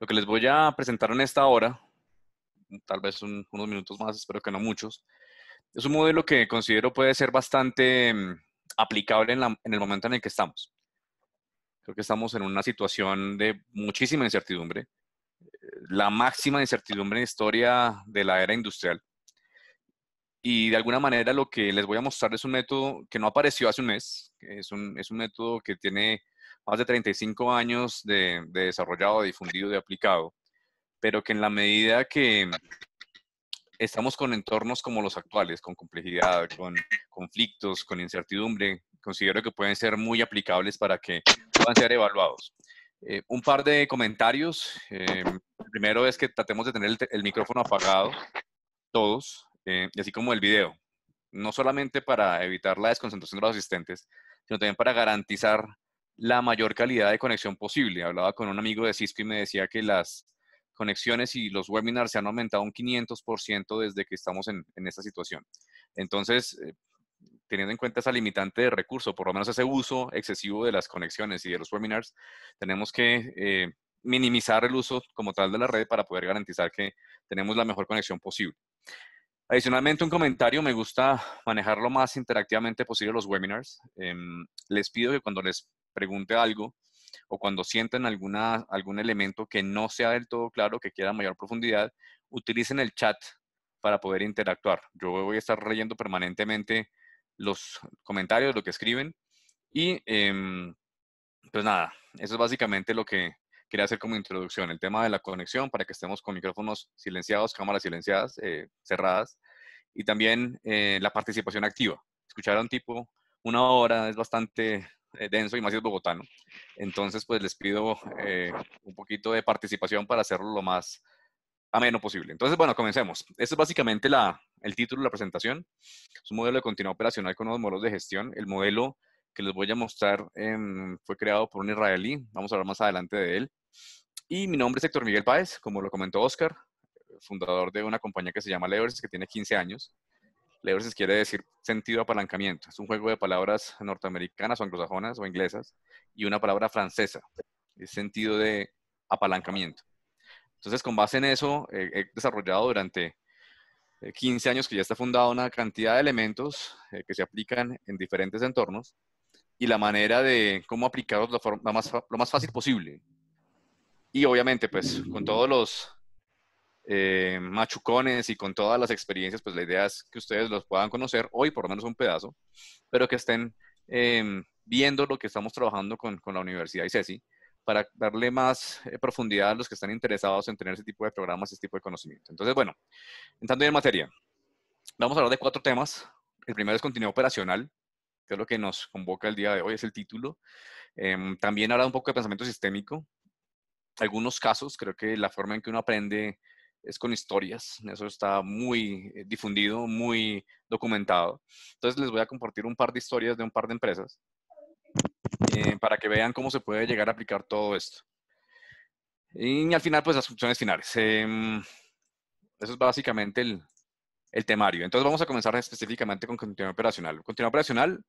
Lo que les voy a presentar en esta hora, tal vez unos minutos más, espero que no muchos, es un modelo que considero puede ser bastante mm, aplicable en, en el momento en el que estamos. Creo que estamos en una situación de muchísima incertidumbre, eh, la máxima incertidumbre en la historia de la era industrial. Y de alguna manera lo que les voy a mostrar es un método que no apareció hace un mes, es un, es un método que tiene más de 35 años de, desarrollado, difundido, de aplicado, pero que en la medida que estamos con entornos como los actuales, con complejidad, con conflictos, con incertidumbre, considero que pueden ser muy aplicables para que puedan ser evaluados. Eh, un par de comentarios. Eh, primero es que tratemos de tener el, micrófono apagado, todos, eh, y así como el video. No solamente para evitar la desconcentración de los asistentes, sino también para garantizar la mayor calidad de conexión posible. Hablaba con un amigo de Cisco y me decía que las conexiones y los webinars se han aumentado un 500% desde que estamos en, esta situación. Entonces, eh, teniendo en cuenta esa limitante de recurso, por lo menos ese uso excesivo de las conexiones y de los webinars, tenemos que eh, minimizar el uso como tal de la red para poder garantizar que tenemos la mejor conexión posible. Adicionalmente, un comentario, me gusta manejar lo más interactivamente posible los webinars. Em, les pido que cuando les pregunte algo o cuando sientan alguna, algún elemento que no sea del todo claro, que quiera mayor profundidad, utilicen el chat para poder interactuar. Yo voy a estar leyendo permanentemente los comentarios, lo que escriben. Y em, pues nada, eso es básicamente lo que quería hacer como introducción. El tema de la conexión para que estemos con micrófonos silenciados, cámaras silenciadas, eh, cerradas. Y también eh, la participación activa. Escuchar a un tipo una hora es bastante eh, denso y más es bogotano. Entonces, pues les pido eh, un poquito de participación para hacerlo lo más ameno posible. Entonces, bueno, comencemos. Este es básicamente la, el título de la presentación. Es un modelo de continuidad operacional con unos modelos de gestión. El modelo que les voy a mostrar em, fue creado por un israelí. Vamos a hablar más adelante de él. Y mi nombre es Héctor Miguel Páez, como lo comentó Oscar, fundador de una compañía que se llama Levers, que tiene 15 años. Levers quiere decir sentido de apalancamiento. Es un juego de palabras norteamericanas o anglosajonas o inglesas y una palabra francesa. Es sentido de apalancamiento. Entonces, con base en eso, eh, he desarrollado durante 15 eh, años que ya está fundado una cantidad de elementos eh, que se aplican en diferentes entornos y la manera de cómo aplicarlos más, lo más fácil posible. Y obviamente, pues, con todos los eh, machucones y con todas las experiencias, pues la idea es que ustedes los puedan conocer hoy, por lo menos un pedazo, pero que estén em, viendo lo que estamos trabajando con, con la Universidad y ICESI para darle más eh, profundidad a los que están interesados en tener ese tipo de programas, ese tipo de conocimiento. Entonces, bueno, entrando en materia, vamos a hablar de cuatro temas. El primero es continuo operacional, que es lo que nos convoca el día de hoy, es el título. Em, también hablar un poco de pensamiento sistémico, algunos casos, creo que la forma en que uno aprende es con historias. Eso está muy eh, difundido, muy documentado. Entonces les voy a compartir un par de historias de un par de empresas eh, para que vean cómo se puede llegar a aplicar todo esto. Y al final, pues las funciones finales. Eh, mm, eso es básicamente el, el, temario. Entonces vamos a comenzar específicamente con continuidad operacional. Continuidad operacional,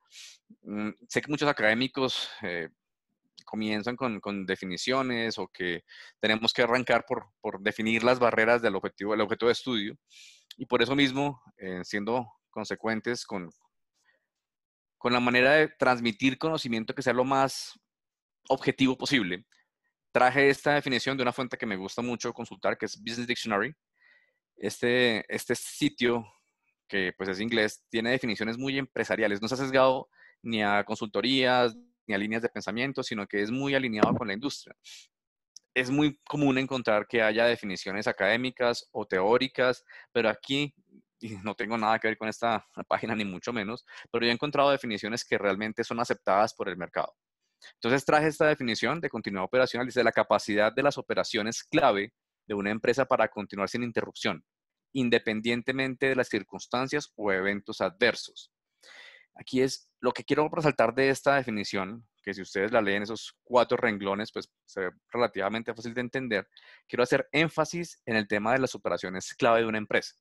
mm, sé que muchos académicos comienzan con, con, definiciones o que tenemos que arrancar por, por, definir las barreras del objetivo, el objeto de estudio. Y por eso mismo, eh, siendo consecuentes con, con la manera de transmitir conocimiento que sea lo más objetivo posible, traje esta definición de una fuente que me gusta mucho consultar, que es Business Dictionary. Este, este sitio, que pues es inglés, tiene definiciones muy empresariales, no se ha sesgado ni a consultorías ni a líneas de pensamiento, sino que es muy alineado con la industria. Es muy común encontrar que haya definiciones académicas o teóricas, pero aquí no tengo nada que ver con esta página ni mucho menos, pero yo he encontrado definiciones que realmente son aceptadas por el mercado. Entonces traje esta definición de continuidad operacional, dice la capacidad de las operaciones clave de una empresa para continuar sin interrupción, independientemente de las circunstancias o eventos adversos. Aquí es lo que quiero resaltar de esta definición, que si ustedes la leen esos cuatro renglones, pues se ve relativamente fácil de entender. Quiero hacer énfasis en el tema de las operaciones clave de una empresa.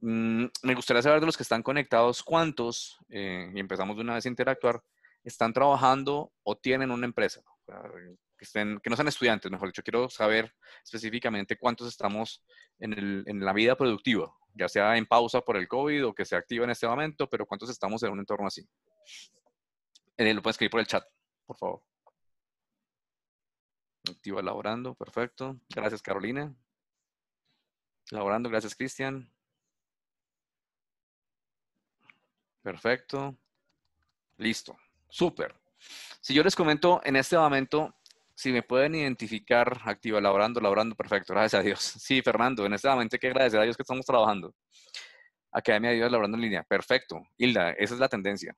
Mm, me gustaría saber de los que están conectados cuántos, eh, y empezamos de una vez a interactuar, están trabajando o tienen una empresa que, estén, que no sean estudiantes, mejor dicho, quiero saber específicamente cuántos estamos en, la vida productiva, ya sea en pausa por el COVID o que se activa en este momento, pero cuántos estamos en un entorno así. Eh, lo puedes escribir por el chat, por favor. Activa elaborando, perfecto. Gracias, Carolina. Elaborando, gracias, Cristian. Perfecto. Listo. Súper. Si yo les comento en este momento si me pueden identificar, activa, laborando, laborando, perfecto, gracias a Dios. Sí, Fernando, en este momento hay que agradecer a Dios que estamos trabajando. Academia de Dios laborando en línea, perfecto. Hilda, esa es la tendencia.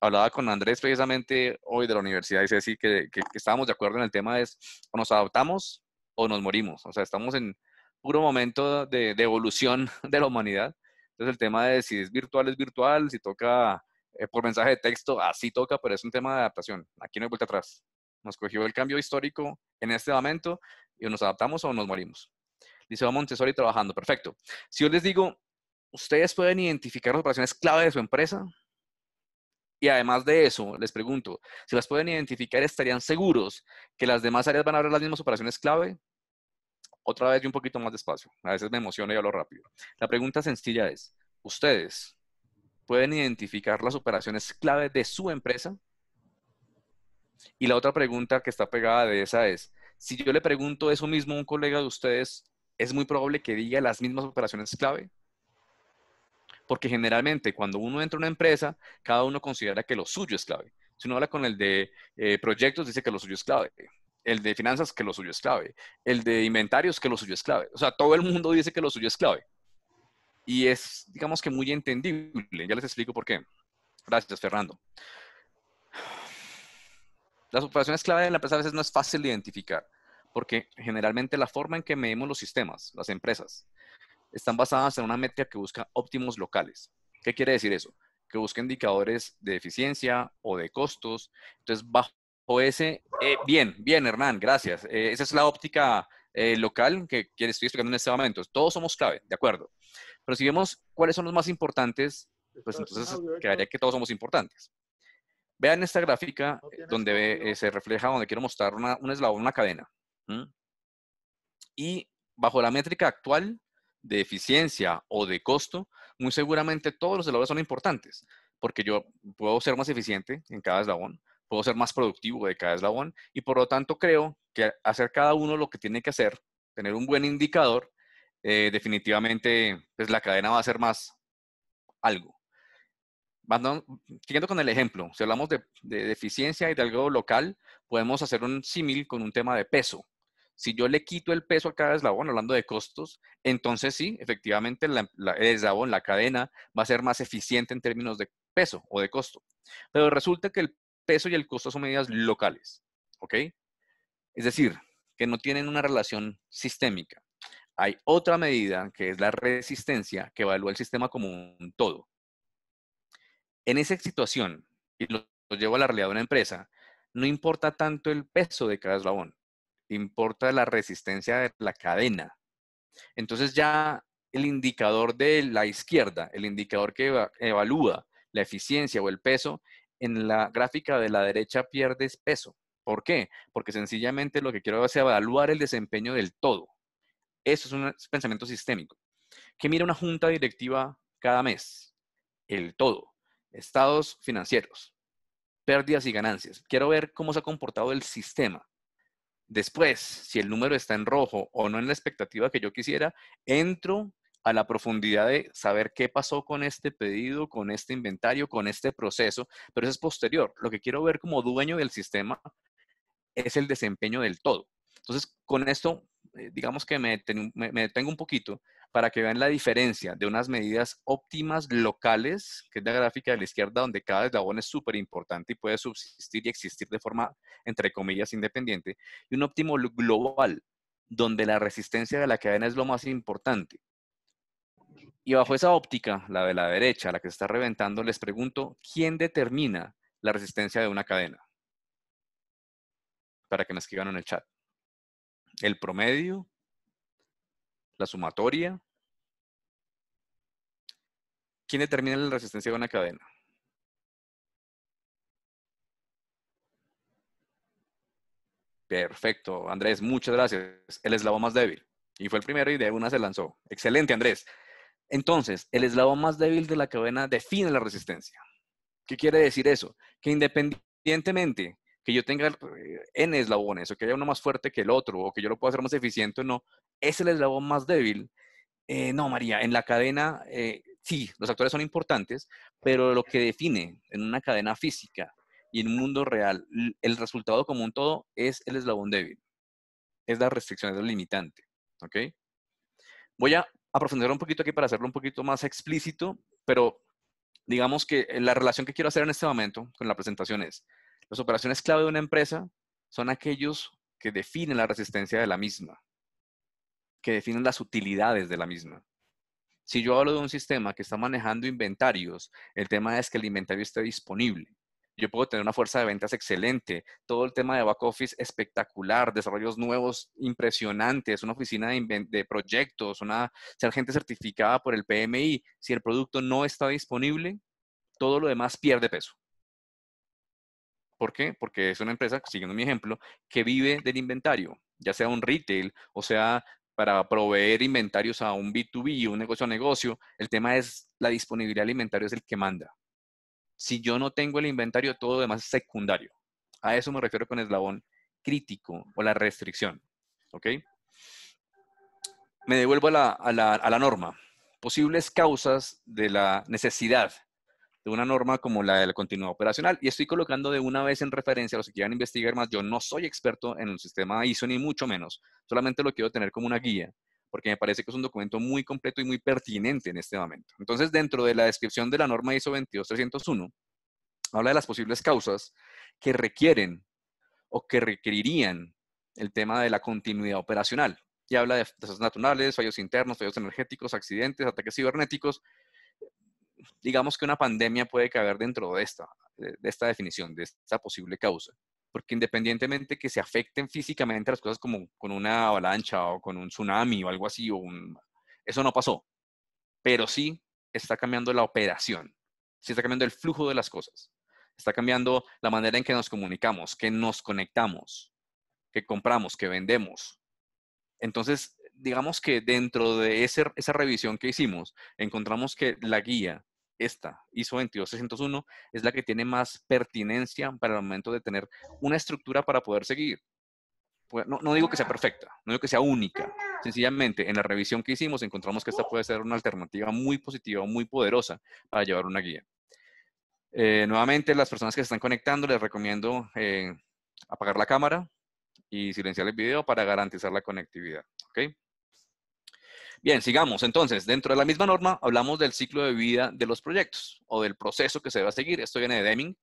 Hablaba con Andrés precisamente hoy de la universidad y sí que, que, estábamos de acuerdo en el tema es o nos adaptamos o nos morimos. O sea, estamos en puro momento de, de evolución de la humanidad. Entonces el tema de si es virtual es virtual, si toca eh, por mensaje de texto, así toca, pero es un tema de adaptación. Aquí no hay vuelta atrás nos cogió el cambio histórico en este momento y nos adaptamos o nos morimos. Liceo Montessori trabajando, perfecto. Si yo les digo, ustedes pueden identificar las operaciones clave de su empresa y además de eso, les pregunto, si las pueden identificar, ¿estarían seguros que las demás áreas van a ver las mismas operaciones clave? Otra vez y un poquito más despacio. A veces me emociono y hablo rápido. La pregunta sencilla es, ¿ustedes pueden identificar las operaciones clave de su empresa? Y la otra pregunta que está pegada de esa es, si yo le pregunto eso mismo a un colega de ustedes, ¿es muy probable que diga las mismas operaciones clave? Porque generalmente cuando uno entra a una empresa, cada uno considera que lo suyo es clave. Si uno habla con el de eh, proyectos, dice que lo suyo es clave. El de finanzas, que lo suyo es clave. El de inventarios, que lo suyo es clave. O sea, todo el mundo dice que lo suyo es clave. Y es, digamos que muy entendible. Ya les explico por qué. Gracias, Fernando. Las operaciones clave de la empresa a veces no es fácil de identificar, porque generalmente la forma en que medimos los sistemas, las empresas, están basadas en una métrica que busca óptimos locales. ¿Qué quiere decir eso? Que busca indicadores de eficiencia o de costos. Entonces, bajo ese, eh, bien, bien, Hernán, gracias. Eh, esa es la óptica eh, local que, que estoy explicando en este momento. Todos somos clave, de acuerdo. Pero si vemos cuáles son los más importantes, pues entonces quedaría que todos somos importantes. Vean esta gráfica eh, donde eh, se refleja, donde quiero mostrar una, un eslabón, una cadena. Y bajo la métrica actual de eficiencia o de costo, muy seguramente todos los eslabones son importantes, porque yo puedo ser más eficiente en cada eslabón, puedo ser más productivo de cada eslabón y por lo tanto creo que hacer cada uno lo que tiene que hacer, tener un buen indicador, eh, definitivamente pues, la cadena va a ser más algo siguiendo con el ejemplo, si hablamos de, eficiencia y de algo local, podemos hacer un símil con un tema de peso. Si yo le quito el peso a cada eslabón, hablando de costos, entonces sí, efectivamente la, el eslabón, la cadena, va a ser más eficiente en términos de peso o de costo. Pero resulta que el peso y el costo son medidas locales, ¿ok? Es decir, que no tienen una relación sistémica. Hay otra medida que es la resistencia que evalúa el sistema como un todo. En esa situación, y lo, llevo a la realidad de una empresa, no importa tanto el peso de cada eslabón, importa la resistencia de la cadena. Entonces ya el indicador de la izquierda, el indicador que evalúa la eficiencia o el peso, en la gráfica de la derecha pierdes peso. ¿Por qué? Porque sencillamente lo que quiero es evaluar el desempeño del todo. Eso es un pensamiento sistémico. Que mira una junta directiva cada mes? El todo. Estados financieros, pérdidas y ganancias. Quiero ver cómo se ha comportado el sistema. Después, si el número está en rojo o no en la expectativa que yo quisiera, entro a la profundidad de saber qué pasó con este pedido, con este inventario, con este proceso, pero eso es posterior. Lo que quiero ver como dueño del sistema es el desempeño del todo. Entonces, con esto, eh, digamos que me, detengo un poquito para que vean la diferencia de unas medidas óptimas locales, que es la gráfica de la izquierda, donde cada eslabón es súper importante y puede subsistir y existir de forma, entre comillas, independiente, y un óptimo global, donde la resistencia de la cadena es lo más importante. Y bajo esa óptica, la de la derecha, la que se está reventando, les pregunto, ¿quién determina la resistencia de una cadena? Para que me escriban en el chat. ¿El promedio? la sumatoria. ¿Quién determina la resistencia de una cadena? Perfecto, Andrés, muchas gracias. El eslabón más débil. Y fue el primero y de una se lanzó. Excelente, Andrés. Entonces, el eslabón más débil de la cadena define la resistencia. ¿Qué quiere decir eso? Que independientemente que yo tenga eh, N eslabones o que haya uno más fuerte que el otro o que yo lo pueda hacer más eficiente o no, es el eslabón más débil. Eh, no, María, en la cadena, eh, sí, los actores son importantes, pero lo que define en una cadena física y en un mundo real el resultado como un todo es el eslabón débil. Es la restricción, es el limitante. Voy a, a un poquito aquí para hacerlo un poquito más explícito, pero digamos que eh, la relación que quiero hacer en este momento con la presentación es, las operaciones clave de una empresa son aquellos que definen la resistencia de la misma que definen las utilidades de la misma. Si yo hablo de un sistema que está manejando inventarios, el tema es que el inventario esté disponible. Yo puedo tener una fuerza de ventas excelente, todo el tema de back office espectacular, desarrollos nuevos impresionantes, una oficina de, proyectos, una ser gente certificada por el PMI. Si el producto no está disponible, todo lo demás pierde peso. ¿Por qué? Porque es una empresa, siguiendo mi ejemplo, que vive del inventario, ya sea un retail o sea para proveer inventarios a un B2B, un negocio a negocio, el tema es la disponibilidad del inventario es el que manda. Si yo no tengo el inventario, todo lo demás es secundario. A eso me refiero con eslabón crítico o la restricción. ¿Ok? Me devuelvo a la, a la norma. Posibles causas de la necesidad de una norma como la de la continuidad operacional. Y estoy colocando de una vez en referencia a los que quieran investigar más. Yo no soy experto en el sistema ISO ni mucho menos. Solamente lo quiero tener como una guía, porque me parece que es un documento muy completo y muy pertinente en este momento. Entonces, dentro de la descripción de la norma ISO 22301, habla de las posibles causas que requieren o que requerirían el tema de la continuidad operacional. Y habla de desastres naturales, fallos internos, fallos energéticos, accidentes, ataques cibernéticos digamos que una pandemia puede caber dentro de esta, de esta definición, de esta posible causa. Porque independientemente que se afecten físicamente las cosas como con una avalancha o con un tsunami o algo así, o eso no pasó. Pero sí está cambiando la operación, sí está cambiando el flujo de las cosas, está cambiando la manera en que nos comunicamos, que nos conectamos, que compramos, que vendemos. Entonces, digamos que dentro de esa revisión que hicimos, encontramos que la guía esta ISO 22601 es la que tiene más pertinencia para el momento de tener una estructura para poder seguir. Pues, no, digo que sea perfecta, no digo que sea única. Sencillamente, en la revisión que hicimos encontramos que esta puede ser una alternativa muy positiva, muy poderosa para llevar una guía. Eh, nuevamente, las personas que se están conectando, les recomiendo eh, apagar la cámara y silenciar el video para garantizar la conectividad. ¿Ok? Bien, sigamos. Entonces, dentro de la misma norma, hablamos del ciclo de vida de los proyectos o del proceso que se va a seguir. Esto viene de Deming.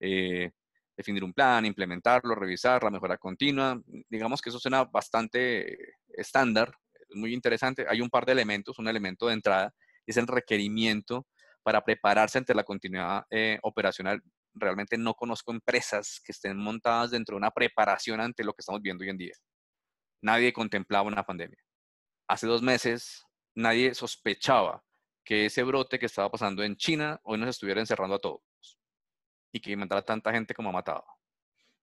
Eh, definir un plan, implementarlo, revisar la mejora continua. Digamos que eso suena bastante eh, estándar, muy interesante. Hay un par de elementos. Un elemento de entrada es el requerimiento para prepararse ante la continuidad eh, operacional. Realmente no conozco empresas que estén montadas dentro de una preparación ante lo que estamos viendo hoy en día. Nadie contemplaba una pandemia hace dos meses nadie sospechaba que ese brote que estaba pasando en China hoy nos estuviera encerrando a todos y que mandara tanta gente como ha matado.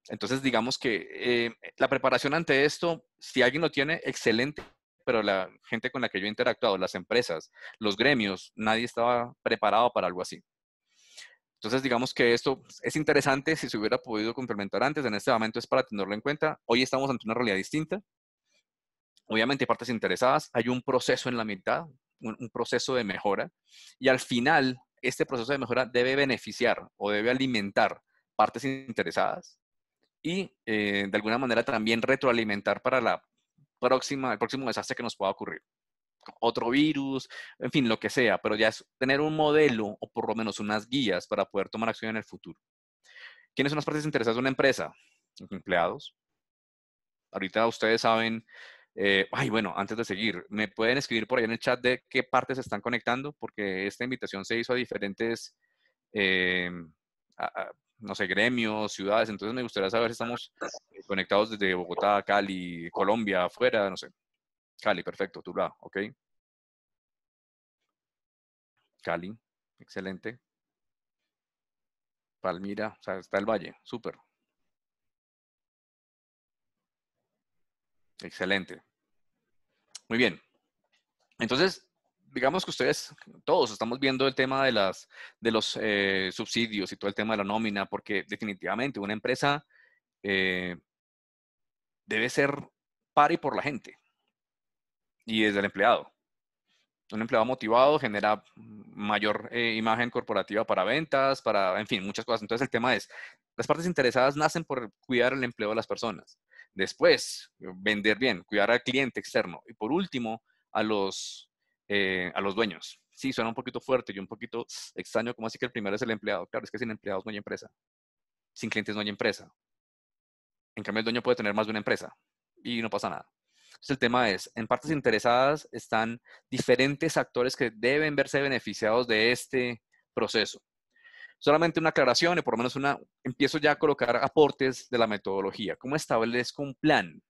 Entonces, digamos que eh, la preparación ante esto, si alguien lo tiene, excelente, pero la gente con la que yo he interactuado, las empresas, los gremios, nadie estaba preparado para algo así. Entonces, digamos que esto es interesante, si se hubiera podido complementar antes, en este momento es para tenerlo en cuenta. Hoy estamos ante una realidad distinta, obviamente hay partes interesadas, hay un proceso en la mitad, un, proceso de mejora, y al final este proceso de mejora debe beneficiar o debe alimentar partes interesadas y eh, de alguna manera también retroalimentar para la próxima, el próximo desastre que nos pueda ocurrir. Otro virus, en fin, lo que sea, pero ya es tener un modelo o por lo menos unas guías para poder tomar acción en el futuro. ¿Quiénes son las partes interesadas de una empresa? empleados. Ahorita ustedes saben eh, ay, bueno, antes de seguir, me pueden escribir por ahí en el chat de qué partes están conectando, porque esta invitación se hizo a diferentes, eh, no sé, gremios, ciudades, entonces me gustaría saber si estamos eh, conectados desde Bogotá, Cali, Colombia, afuera, no sé. Cali, perfecto, lado, ok. Cali, excelente. Palmira, o sea, está el valle, súper. Excelente. Muy bien. Entonces, digamos que ustedes, todos estamos viendo el tema de, las, de los eh, subsidios y todo el tema de la nómina, porque definitivamente una empresa eh, debe ser par y por la gente y desde el empleado. Un empleado motivado genera mayor eh, imagen corporativa para ventas, para, en fin, muchas cosas. Entonces el tema es, las partes interesadas nacen por cuidar el empleo de las personas. Después, eh, vender bien, cuidar al cliente externo. Y por último, a los, eh, a los dueños. Sí, suena un poquito fuerte y un poquito extraño, como así que el primero es el empleado. Claro, es que sin empleados no hay empresa. Sin clientes no hay empresa. En cambio, el dueño puede tener más de una empresa y no pasa nada. Entonces, el tema es, en partes interesadas están diferentes actores que deben verse beneficiados de este proceso. Solamente una aclaración y por lo menos una, empiezo ya a colocar aportes de la metodología. ¿Cómo establezco un plan?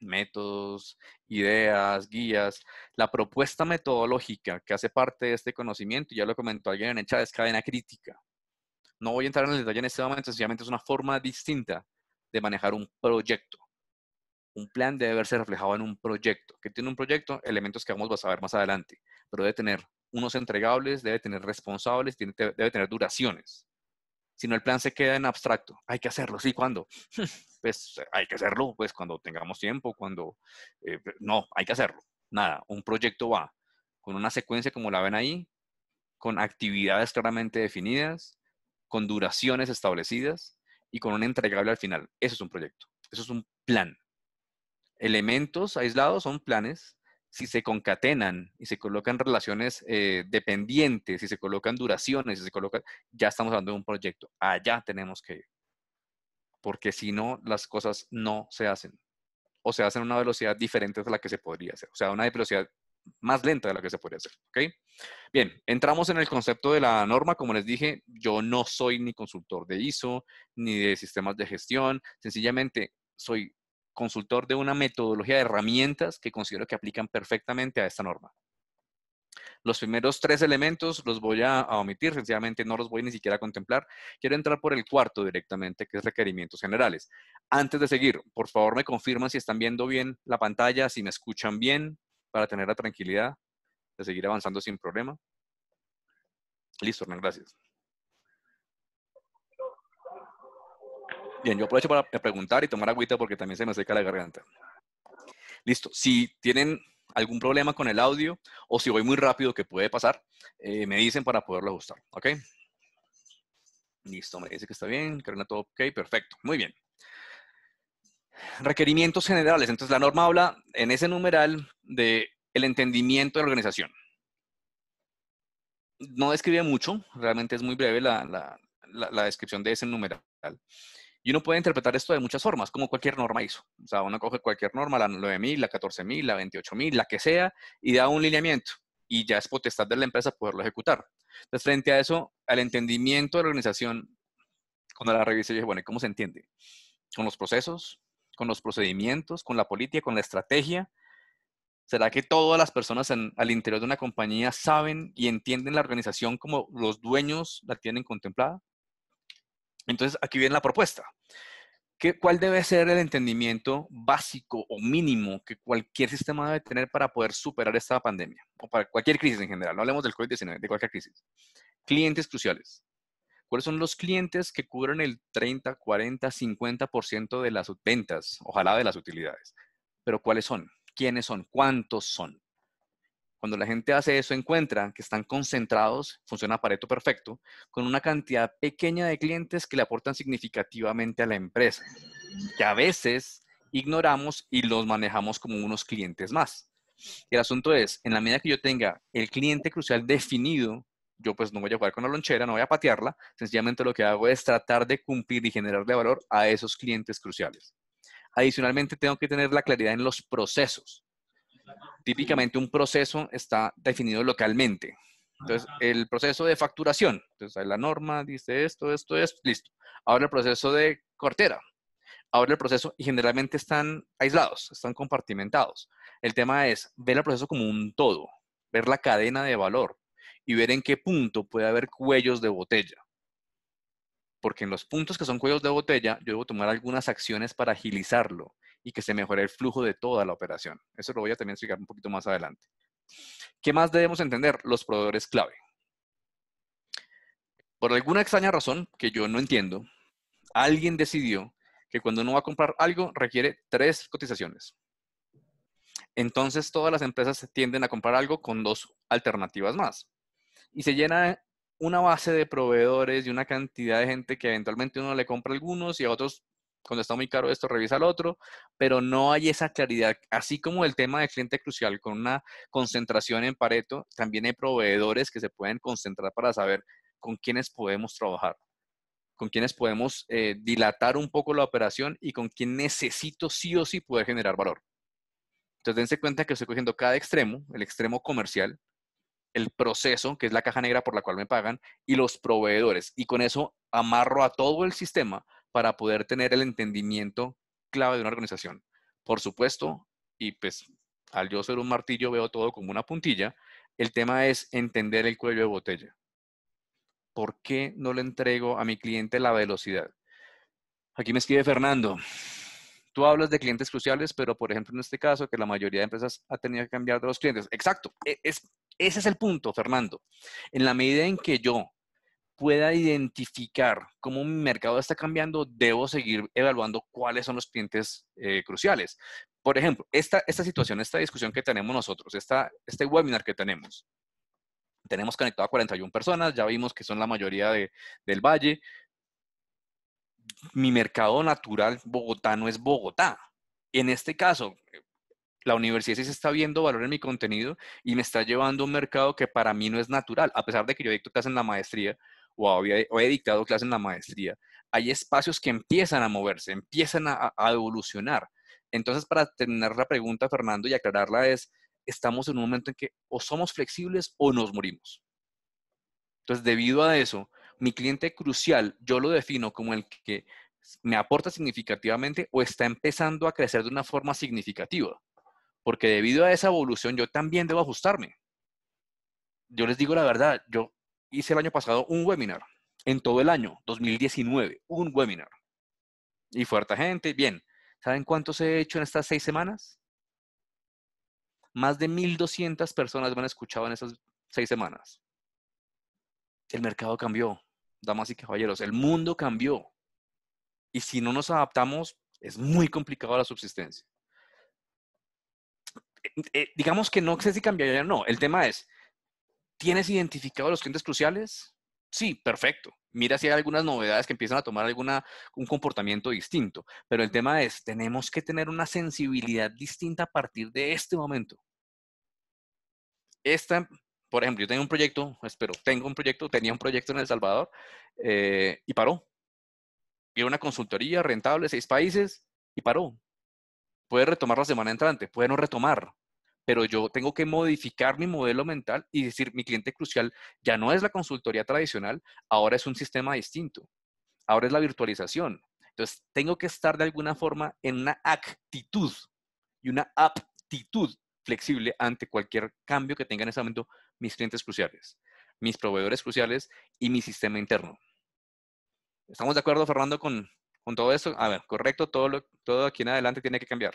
Métodos, ideas, guías. La propuesta metodológica que hace parte de este conocimiento, ya lo comentó alguien en chat es cadena crítica. No voy a entrar en el detalle en este momento, sencillamente es una forma distinta de manejar un proyecto. Un plan debe verse reflejado en un proyecto. ¿Qué tiene un proyecto? Elementos que vamos a ver más adelante, pero debe tener unos entregables, debe tener responsables, tiene, debe tener duraciones. Si no, el plan se queda en abstracto. Hay que hacerlo, sí, ¿cuándo? Pues hay que hacerlo, pues cuando tengamos tiempo, cuando... Eh, pues, no, hay que hacerlo. Nada, un proyecto va con una secuencia como la ven ahí, con actividades claramente definidas, con duraciones establecidas y con un entregable al final. Eso es un proyecto, eso es un plan. Elementos aislados son planes, si se concatenan y se colocan relaciones eh, dependientes, si se colocan duraciones, si se colocan, ya estamos hablando de un proyecto. Allá tenemos que ir. Porque si no, las cosas no se hacen. O se hacen a una velocidad diferente de la que se podría hacer. O sea, a una velocidad más lenta de la que se podría hacer. okay Bien, entramos en el concepto de la norma. Como les dije, yo no soy ni consultor de ISO, ni de sistemas de gestión. Sencillamente soy consultor de una metodología de herramientas que considero que aplican perfectamente a esta norma. Los primeros tres elementos los voy a, omitir, sencillamente no los voy ni siquiera a contemplar. Quiero entrar por el cuarto directamente, que es requerimientos generales. Antes de seguir, por favor me confirman si están viendo bien la pantalla, si me escuchan bien, para tener la tranquilidad de seguir avanzando sin problema. Listo, Hernán, gracias. Bien, yo aprovecho para preguntar y tomar agüita porque también se me seca la garganta. Listo. Si tienen algún problema con el audio o si voy muy rápido, que puede pasar, eh, me dicen para poderlo ajustar. ¿Ok? Listo, me dice que está bien, que todo ok, perfecto, muy bien. Requerimientos generales. Entonces, la norma habla en ese numeral de el entendimiento de la organización. No describe mucho, realmente es muy breve la descripción de ese numeral. Y uno puede interpretar esto de muchas formas, como cualquier norma hizo. O sea, uno coge cualquier norma, la 9000, la 14000, la 28000, la que sea, y da un lineamiento. Y ya es potestad de la empresa poderlo ejecutar. Entonces, frente a eso, al entendimiento de la organización, cuando la revisé, dije, bueno, ¿y cómo se entiende? Con los procesos, con los procedimientos, con la política, con la estrategia. ¿Será que todas las personas al interior de una compañía saben y entienden la organización como los dueños la tienen contemplada? Entonces, aquí viene la propuesta. ¿Qué, ¿Cuál debe ser el entendimiento básico o mínimo que cualquier sistema debe tener para poder superar esta pandemia? O para cualquier crisis en general, no hablemos del COVID-19, de cualquier crisis. Clientes cruciales. ¿Cuáles son los clientes que cubren el 30, 40, 50% de las ventas, ojalá de las utilidades? Pero ¿cuáles son? ¿Quiénes son? ¿Cuántos son? Cuando la gente hace eso, encuentra que están concentrados, funciona Pareto perfecto, con una cantidad pequeña de clientes que le aportan significativamente a la empresa, que a veces ignoramos y los manejamos como unos clientes más. El asunto es, en la medida que yo tenga el cliente crucial definido, yo pues no voy a jugar con la lonchera, no voy a patearla, sencillamente lo que hago es tratar de cumplir y generarle valor a esos clientes cruciales. Adicionalmente, tengo que tener la claridad en los procesos típicamente un proceso está definido localmente. Entonces, el proceso de facturación, entonces la norma dice esto, esto, esto, listo. Ahora el proceso de cortera, ahora el proceso, y generalmente están aislados, están compartimentados. El tema es ver el proceso como un todo, ver la cadena de valor y ver en qué punto puede haber cuellos de botella. Porque en los puntos que son cuellos de botella, yo debo tomar algunas acciones para agilizarlo y que se mejore el flujo de toda la operación. Eso lo voy a también explicar un poquito más adelante. ¿Qué más debemos entender? Los proveedores clave. Por alguna extraña razón que yo no entiendo, alguien decidió que cuando uno va a comprar algo requiere tres cotizaciones. Entonces todas las empresas tienden a comprar algo con dos alternativas más. Y se llena una base de proveedores y una cantidad de gente que eventualmente uno le compra algunos y a otros cuando está muy caro esto, revisa el otro, pero no hay esa claridad. Así como el tema del cliente crucial con una concentración en Pareto, también hay proveedores que se pueden concentrar para saber con quiénes podemos trabajar, con quiénes podemos eh, dilatar un poco la operación y con quién necesito sí o sí poder generar valor. Entonces, dense cuenta que estoy cogiendo cada extremo, el extremo comercial, el proceso, que es la caja negra por la cual me pagan, y los proveedores. Y con eso amarro a todo el sistema para poder tener el entendimiento clave de una organización. Por supuesto, y pues al yo ser un martillo veo todo como una puntilla, el tema es entender el cuello de botella. ¿Por qué no le entrego a mi cliente la velocidad? Aquí me escribe Fernando. Tú hablas de clientes cruciales, pero por ejemplo en este caso que la mayoría de empresas ha tenido que cambiar de los clientes. Exacto, e, es, ese es el punto, Fernando. En la medida en que yo pueda identificar cómo mi mercado está cambiando, debo seguir evaluando cuáles son los clientes eh, cruciales. Por ejemplo, esta, esta situación, esta discusión que tenemos nosotros, esta, este webinar que tenemos, tenemos conectado a 41 personas, ya vimos que son la mayoría de, del valle. Mi mercado natural bogotano es Bogotá. En este caso, la universidad sí se está viendo valor en mi contenido y me está llevando a un mercado que para mí no es natural, a pesar de que yo dicto clases en la maestría, o, había, he dictado clases en la maestría, hay espacios que empiezan a moverse, empiezan a, a evolucionar. Entonces, para tener la pregunta, Fernando, y aclararla es, estamos en un momento en que o somos flexibles o nos morimos. Entonces, debido a eso, mi cliente crucial, yo lo defino como el que me aporta significativamente o está empezando a crecer de una forma significativa. Porque debido a esa evolución, yo también debo ajustarme. Yo les digo la verdad, yo hice el año pasado un webinar, en todo el año, 2019, un webinar. Y fuerte gente, bien. ¿Saben se he hecho en estas seis semanas? Más de 1.200 personas me han escuchado en esas seis semanas. El mercado cambió, damas y caballeros, el mundo cambió. Y si no nos adaptamos, es muy complicado la subsistencia. Eh, eh, digamos que no sé si cambiaría, no. El tema es, ¿Tienes identificado los clientes cruciales? Sí, perfecto. Mira si hay algunas novedades que empiezan a tomar alguna, un comportamiento distinto. Pero el tema es, tenemos que tener una sensibilidad distinta a partir de este momento. Esta, por ejemplo, yo tengo un proyecto, espero, tengo un proyecto, tenía un proyecto en El Salvador eh, y paró. Era una consultoría rentable, seis países, y paró. Puede retomar la semana entrante, puede no retomar pero yo tengo que modificar mi modelo mental y decir, mi cliente crucial ya no es la consultoría tradicional, ahora es un sistema distinto, ahora es la virtualización. Entonces, tengo que estar de alguna forma en una actitud y una aptitud flexible ante cualquier cambio que tengan en ese momento mis clientes cruciales, mis proveedores cruciales y mi sistema interno. ¿Estamos de acuerdo, Fernando, con, todo esto? A ver, correcto, todo, todo aquí en adelante tiene que cambiar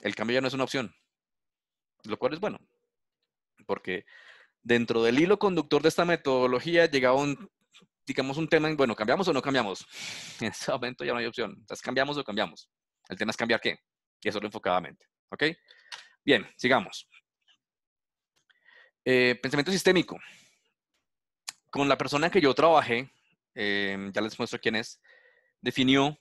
el cambio ya no es una opción, lo cual es bueno, porque dentro del hilo conductor de esta metodología llegaba un, digamos, un tema en, bueno, ¿cambiamos o no cambiamos? En ese momento ya no hay opción, entonces cambiamos o cambiamos. El tema es cambiar qué, y eso lo enfocadamente, ¿ok? Bien, sigamos. Eh, pensamiento sistémico. Con la persona que yo trabajé, eh, ya les muestro quién es, definió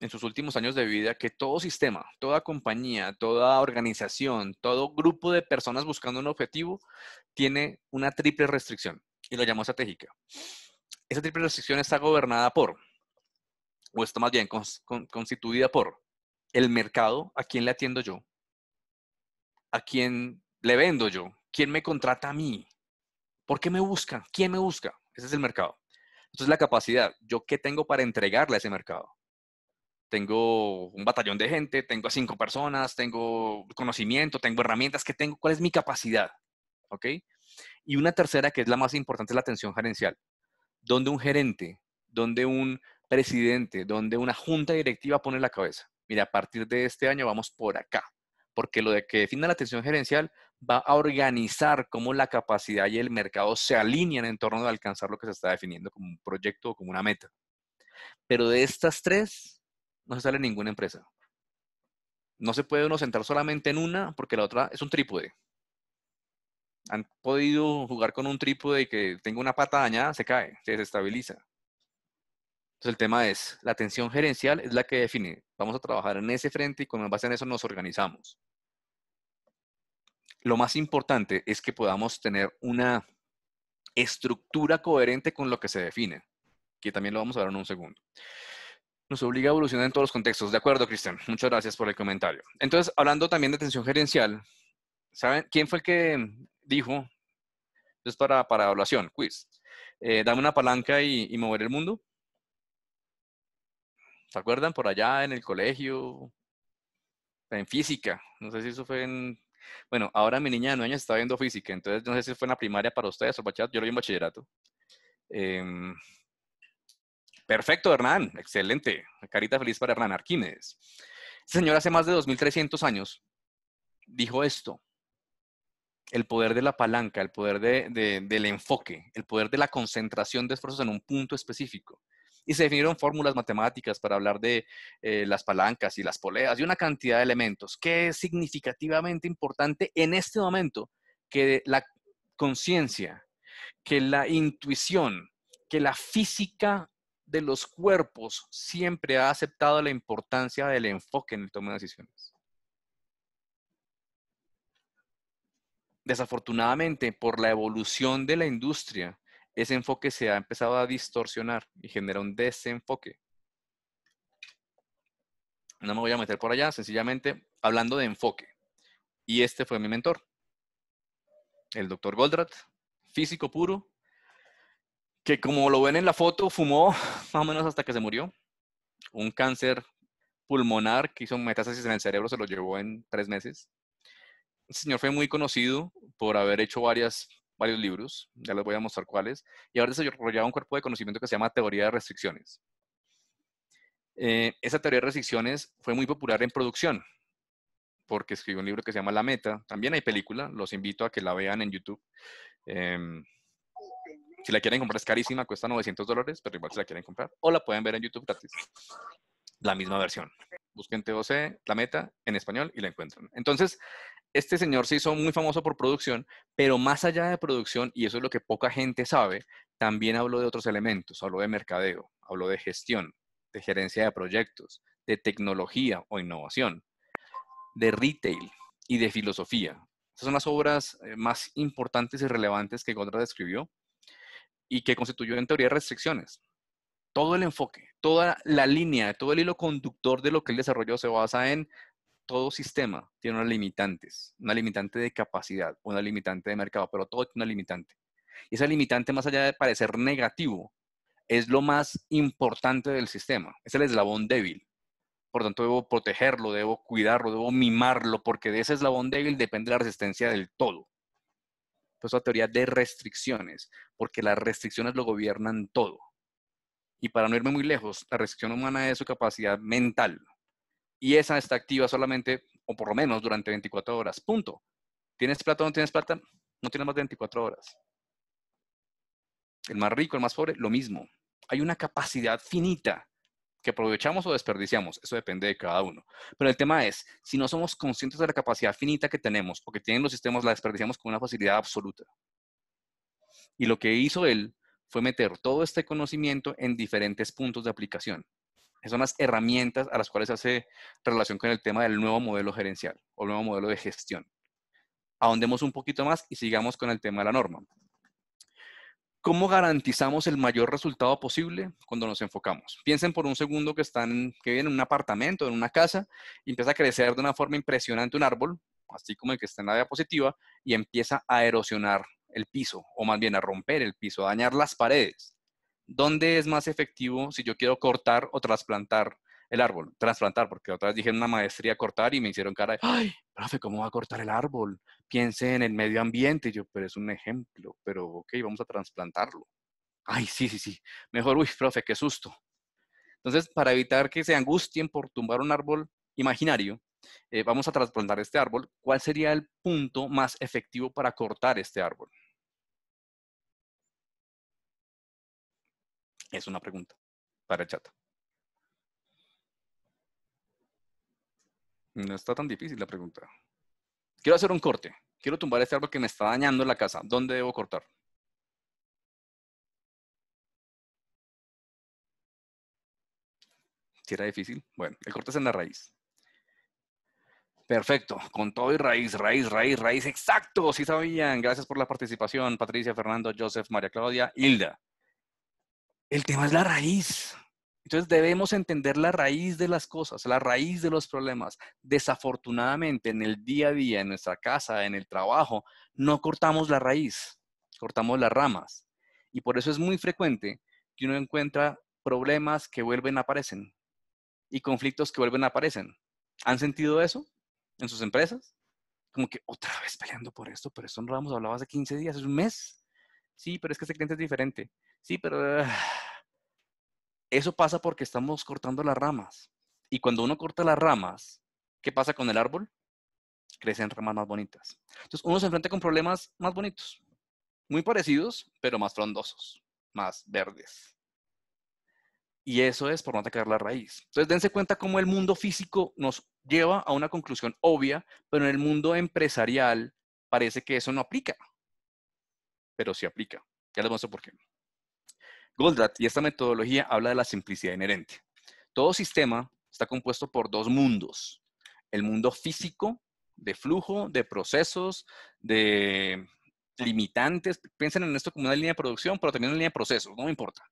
en sus últimos años de vida que todo sistema, toda compañía, toda organización, todo grupo de personas buscando un objetivo tiene una triple restricción y lo llamo estratégica. Esa triple restricción está gobernada por, o está más bien constituida por, el mercado, a quién le atiendo yo, a quién le vendo yo, quién me contrata a mí, por qué me busca, quién me busca. Ese es el mercado. Entonces la capacidad, yo qué tengo para entregarle a ese mercado tengo un batallón de gente, tengo a cinco personas, tengo conocimiento, tengo herramientas que tengo, cuál es mi capacidad, ¿ok? Y una tercera, que es la más importante, es la atención gerencial, donde un gerente, donde un presidente, donde una junta directiva pone la cabeza. Mira, a partir de este año vamos por acá, porque lo de que defina la atención gerencial va a organizar cómo la capacidad y el mercado se alinean en torno a alcanzar lo que se está definiendo como un proyecto o como una meta. Pero de estas tres, no se sale ninguna empresa. No se puede uno centrar solamente en una porque la otra es un trípode. Han podido jugar con un trípode y que tenga una pata dañada, se cae, se desestabiliza. Entonces el tema es, la atención gerencial es la que define. Vamos a trabajar en ese frente y con base en eso nos organizamos. Lo más importante es que podamos tener una estructura coherente con lo que se define, que también lo vamos a ver en un segundo nos obliga a evolucionar en todos los contextos. De acuerdo, Cristian. Muchas gracias por el comentario. Entonces, hablando también de atención gerencial, ¿saben quién fue el que dijo? Es para, para evaluación, quiz. Eh, dame una palanca y, mover el mundo. ¿Se acuerdan? Por allá en el colegio, en física. No sé si eso fue en... Bueno, ahora mi niña de 9 años está viendo física, entonces no sé si fue en la primaria para ustedes o bachillerato. Yo lo vi en bachillerato. Em, Perfecto, Hernán. Excelente. Carita feliz para Hernán Arquímedes. señor hace más de 2300 años dijo esto. El poder de la palanca, el poder del enfoque, el poder de la concentración de esfuerzos en un punto específico. Y se definieron fórmulas matemáticas para hablar de eh, las palancas y las poleas y una cantidad de elementos. que es significativamente importante en este momento que la conciencia, que la intuición, que la física de los cuerpos siempre ha aceptado la importancia del enfoque en el toma de decisiones. Desafortunadamente, por la evolución de la industria, ese enfoque se ha empezado a distorsionar y genera un desenfoque. No me voy a meter por allá, sencillamente hablando de enfoque. Y este fue mi mentor, el doctor Goldratt, físico puro, que como lo ven en la foto, fumó más o menos hasta que se murió. Un cáncer pulmonar que hizo metástasis en el cerebro, se lo llevó en tres meses. El este señor fue muy conocido por haber hecho varias, varios libros, ya les voy a mostrar cuáles, y ahora desarrollaba un cuerpo de conocimiento que se llama teoría de restricciones. Eh, esa teoría de restricciones fue muy popular en producción, porque escribió un libro que se llama La Meta, también hay película, los invito a que la vean en YouTube. Em, si la quieren comprar es carísima, cuesta 900 dólares, pero igual si la quieren comprar. O la pueden ver en YouTube gratis. La misma versión. Busquen TOC, la meta, en español y la encuentran. Entonces, este señor se hizo muy famoso por producción, pero más allá de producción, y eso es lo que poca gente sabe, también habló de otros elementos. Habló de mercadeo, habló de gestión, de gerencia de proyectos, de tecnología o innovación, de retail y de filosofía. Estas son las obras eh, más importantes y relevantes que Godard escribió y que constituyó en teoría restricciones. Todo el enfoque, toda la línea, todo el hilo conductor de lo que él desarrolló se basa en todo sistema tiene unas limitantes, una limitante de capacidad, una limitante de mercado, pero todo tiene una limitante. Y esa limitante, más allá de parecer negativo, es lo más importante del sistema, es el eslabón débil. Por tanto, debo protegerlo, debo cuidarlo, debo mimarlo, porque de ese eslabón débil depende la resistencia del todo pues la teoría de restricciones, porque las restricciones lo gobiernan todo. Y para no irme muy lejos, la restricción humana es su capacidad mental. Y esa está activa solamente, o por lo menos durante 24 horas. Punto. ¿Tienes plata o no tienes plata? No tienes más de 24 horas. El más rico, el más pobre, lo mismo. Hay una capacidad finita que aprovechamos o desperdiciamos, eso depende de cada uno. Pero el tema es, si no somos conscientes de la capacidad finita que tenemos o que tienen los sistemas, la desperdiciamos con una facilidad absoluta. Y lo que hizo él fue meter todo este conocimiento en diferentes puntos de aplicación. Esas son las herramientas a las cuales hace relación con el tema del nuevo modelo gerencial o nuevo modelo de gestión. Ahondemos un poquito más y sigamos con el tema de la norma. ¿Cómo garantizamos el mayor resultado posible cuando nos enfocamos? Piensen por un segundo que están, que viven en un apartamento, en una casa, y empieza a crecer de una forma impresionante un árbol, así como el que está en la diapositiva, y empieza a erosionar el piso, o más bien a romper el piso, a dañar las paredes. ¿Dónde es más efectivo si yo quiero cortar o trasplantar el árbol, trasplantar, porque otra vez dije en una maestría cortar y me hicieron cara de, ay, profe, ¿cómo va a cortar el árbol? Piense en el medio ambiente. yo, pero es un ejemplo, pero ok, vamos a trasplantarlo. Ay, sí, sí, sí. Mejor, uy, profe, qué susto. Entonces, para evitar que se angustien por tumbar un árbol imaginario, eh, vamos a trasplantar este árbol. ¿Cuál sería el punto más efectivo para cortar este árbol? Es una pregunta para el chat. No está tan difícil la pregunta. Quiero hacer un corte. Quiero tumbar este árbol que me está dañando la casa. ¿Dónde debo cortar? Si era difícil. Bueno, el corte es en la raíz. Perfecto, con todo y raíz, raíz, raíz, raíz, exacto, sí sabían. Gracias por la participación, Patricia, Fernando, Joseph, María Claudia, Hilda. El tema es la raíz. Entonces debemos entender la raíz de las cosas, la raíz de los problemas. Desafortunadamente, en el día a día, en nuestra casa, en el trabajo, no cortamos la raíz, cortamos las ramas. Y por eso es muy frecuente que uno encuentra problemas que vuelven a aparecer y conflictos que vuelven a aparecer. ¿Han sentido eso en sus empresas? Como que otra vez peleando por esto, pero eso no lo hemos hablado hace 15 días, es un mes. Sí, pero es que ese cliente es diferente. Sí, pero... Ah, eso pasa porque estamos cortando las ramas. Y cuando uno corta las ramas, ¿qué pasa con el árbol? Crecen ramas más bonitas. Entonces uno se enfrenta con problemas más bonitos, muy parecidos, pero más frondosos, más verdes. Y eso es por no atacar la raíz. Entonces dense cuenta cómo el mundo físico nos lleva a una conclusión obvia, pero en el mundo empresarial parece que eso no aplica. Pero sí aplica. Ya les muestro por qué. Goldratt y esta metodología habla de la simplicidad inherente. Todo sistema está compuesto por dos mundos. El mundo físico, de flujo, de procesos, de limitantes. Piensen en esto como una línea de producción, pero también una línea de procesos, no importa.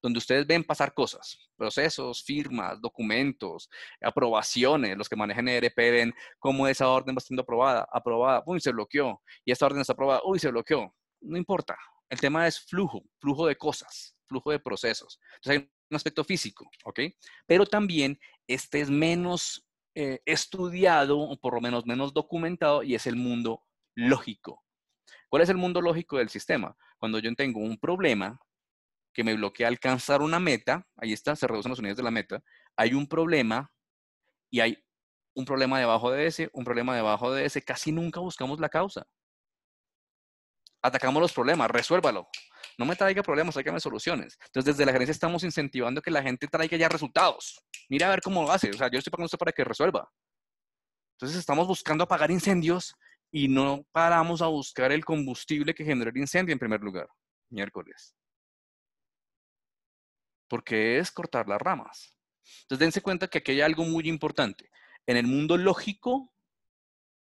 Donde ustedes ven pasar cosas, procesos, firmas, documentos, aprobaciones. Los que manejan ERP ven cómo esa orden va siendo aprobada, aprobada, uy, se bloqueó. Y esta orden está aprobada, uy, se bloqueó. No importa. El tema es flujo, flujo de cosas flujo de procesos. Entonces hay un aspecto físico, ¿ok? Pero también este es menos eh, estudiado, o por lo menos menos documentado, y es el mundo lógico. ¿Cuál es el mundo lógico del sistema? Cuando yo tengo un problema que me bloquea alcanzar una meta, ahí está, se reducen los unidades de la meta, hay un problema y hay un problema debajo de ese, un problema debajo de ese, casi nunca buscamos la causa. Atacamos los problemas, resuélvalo. No me traiga problemas, tráigame soluciones. Entonces, desde la gerencia estamos incentivando que la gente traiga ya resultados. Mira a ver cómo lo hace. O sea, yo estoy pagando usted para que resuelva. Entonces, estamos buscando apagar incendios y no paramos a buscar el combustible que generó el incendio en primer lugar, miércoles. Porque es cortar las ramas. Entonces, dense cuenta que aquí hay algo muy importante. En el mundo lógico